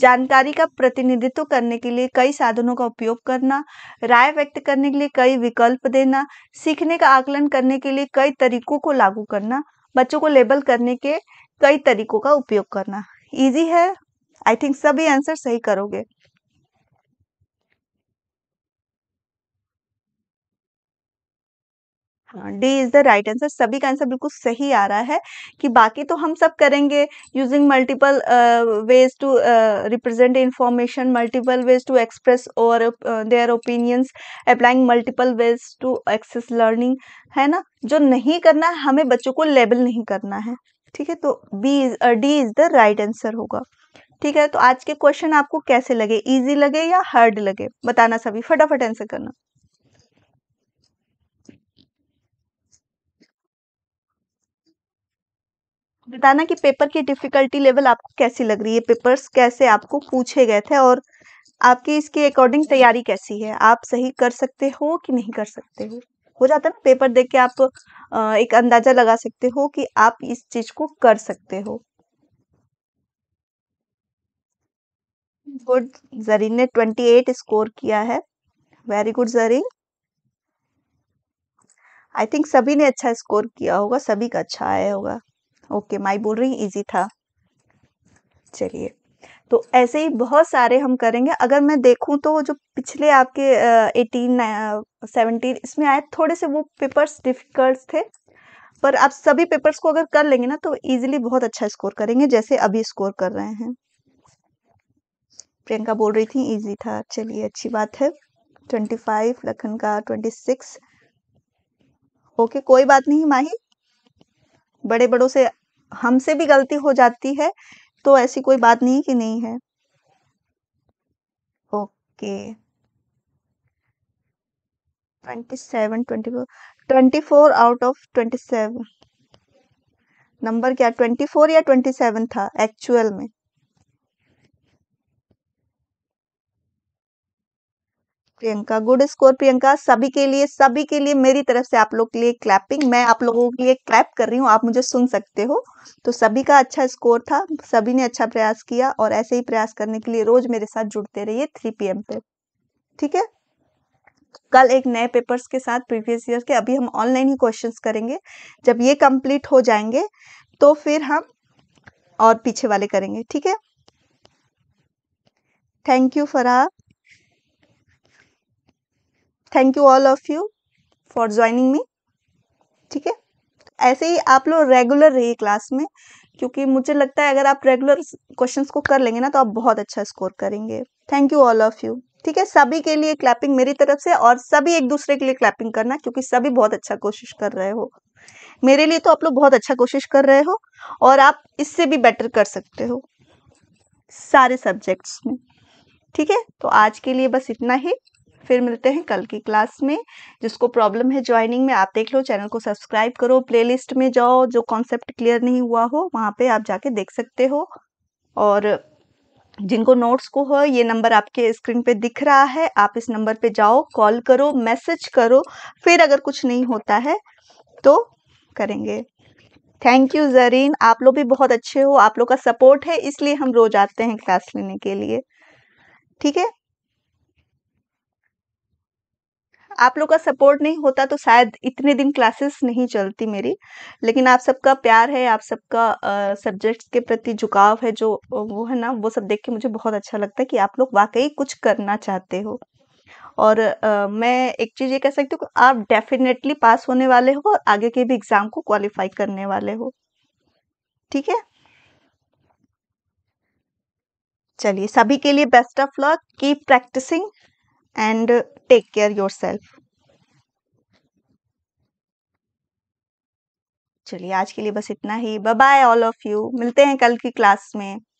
S1: जानकारी का प्रतिनिधित्व करने के लिए कई साधनों का उपयोग करना राय व्यक्त करने के लिए कई विकल्प देना सीखने का आकलन करने के लिए कई तरीकों को लागू करना बच्चों को लेबल करने के कई तरीकों का उपयोग करना इजी है आई थिंक सभी आंसर सही करोगे D is the right answer सभी का आंसर बिल्कुल सही आ रहा है कि बाकी तो हम सब करेंगे using multiple ways to represent information multiple ways to express और their opinions applying multiple ways to access learning है ना जो नहीं करना है हमें बच्चों को लेबल नहीं करना है ठीक है तो B is D is the right answer होगा ठीक है तो आज के क्वेश्चन आपको कैसे लगे इजी लगे या हार्ड लगे बताना सभी फटाफट आंसर करना बताना कि पेपर की डिफिकल्टी लेवल आपको कैसी लग रही है पेपर्स कैसे आपको पूछे गए थे और आपकी इसके अकॉर्डिंग तैयारी कैसी है आप सही कर सकते हो कि नहीं कर सकते हो हो जाता है ना पेपर देख के आप एक अंदाजा लगा सकते हो कि आप इस चीज को कर सकते हो गुड जरीन ने ट्वेंटी एट स्कोर किया है very good Zareen I think सभी ने अच्छा स्कोर किया होगा सभी का अच्छा आया होगा ओके माई बोल रही इजी था चलिए तो ऐसे ही बहुत सारे हम करेंगे अगर मैं देखूं तो जो पिछले आपके एटीन सेवनटीन इसमें आए थोड़े से वो पेपर्स डिफिकल्ट थे पर आप सभी पेपर्स को अगर कर लेंगे ना तो इजीली बहुत अच्छा स्कोर करेंगे जैसे अभी स्कोर कर रहे हैं प्रियंका बोल रही थी इजी था चलिए अच्छी बात है ट्वेंटी फाइव लखन का ट्वेंटी सिक्स ओके कोई बात नहीं माही बड़े बड़ों से हमसे भी गलती हो जाती है तो ऐसी कोई बात नहीं कि नहीं है okay twenty seven twenty four twenty four out of twenty seven number क्या ट्वेंटी फोर या ट्वेंटी सेवन था एक्चुअल में प्रियंका गुड स्कोर प्रियंका सभी के लिए सभी के लिए मेरी तरफ से आप लोग के लिए क्लैपिंग मैं आप लोगों के लिए क्लैप कर रही हूँ आप मुझे सुन सकते हो तो सभी का अच्छा स्कोर था सभी ने अच्छा प्रयास किया और ऐसे ही प्रयास करने के लिए रोज मेरे साथ जुड़ते रहिए थ्री पी पे ठीक है कल एक नए पेपर्स के साथ प्रीवियस ईयर के अभी हम ऑनलाइन ही क्वेश्चन करेंगे जब ये कंप्लीट हो जाएंगे तो फिर हम और पीछे वाले करेंगे ठीक है thank you Farah thank you all of you for joining me ठीक है ऐसे ही आप लोग रेगुलर रहिए क्लास में क्योंकि मुझे लगता है अगर आप रेगुलर क्वेश्चंस को कर लेंगे ना तो आप बहुत अच्छा स्कोर करेंगे thank you all of you ठीक है सभी के लिए क्लैपिंग मेरी तरफ से और सभी एक दूसरे के लिए क्लैपिंग करना क्योंकि सभी बहुत अच्छा कोशिश कर रहे हो मेरे लिए तो आप लोग बहुत अच्छा कोशिश कर रहे हो और आप इससे भी बेटर कर सकते हो सारे सब्जेक्ट्स में ठीक है तो आज के लिए बस इतना ही फिर मिलते हैं कल की क्लास में जिसको प्रॉब्लम है ज्वाइनिंग में आप देख लो चैनल को सब्सक्राइब करो प्लेलिस्ट में जाओ जो कॉन्सेप्ट क्लियर नहीं हुआ हो वहाँ पे आप जाके देख सकते हो और जिनको नोट्स को हो ये नंबर आपके स्क्रीन पे दिख रहा है आप इस नंबर पे जाओ कॉल करो मैसेज करो फिर अगर कुछ नहीं होता है तो करेंगे थैंक यू जरीन आप लोग भी बहुत अच्छे हो आप लोग का सपोर्ट है इसलिए हम रोज आते हैं क्लास लेने के लिए ठीक है आप लोग का सपोर्ट नहीं होता तो शायद इतने दिन क्लासेस नहीं चलती मेरी लेकिन आप सबका प्यार है आप सबका सब्जेक्ट्स के प्रति झुकाव है जो वो है ना वो सब देख के मुझे बहुत अच्छा लगता है कि आप लोग वाकई कुछ करना चाहते हो और आ, मैं एक चीज़ ये कह सकती हूँ आप डेफिनेटली पास होने वाले हो और आगे के भी एग्ज़ाम को क्वालिफाई करने वाले हो ठीक है चलिए सभी के लिए best of luck keep practising and take care yourself. चलिए आज के लिए बस इतना ही bye bye all of you मिलते हैं कल की क्लास में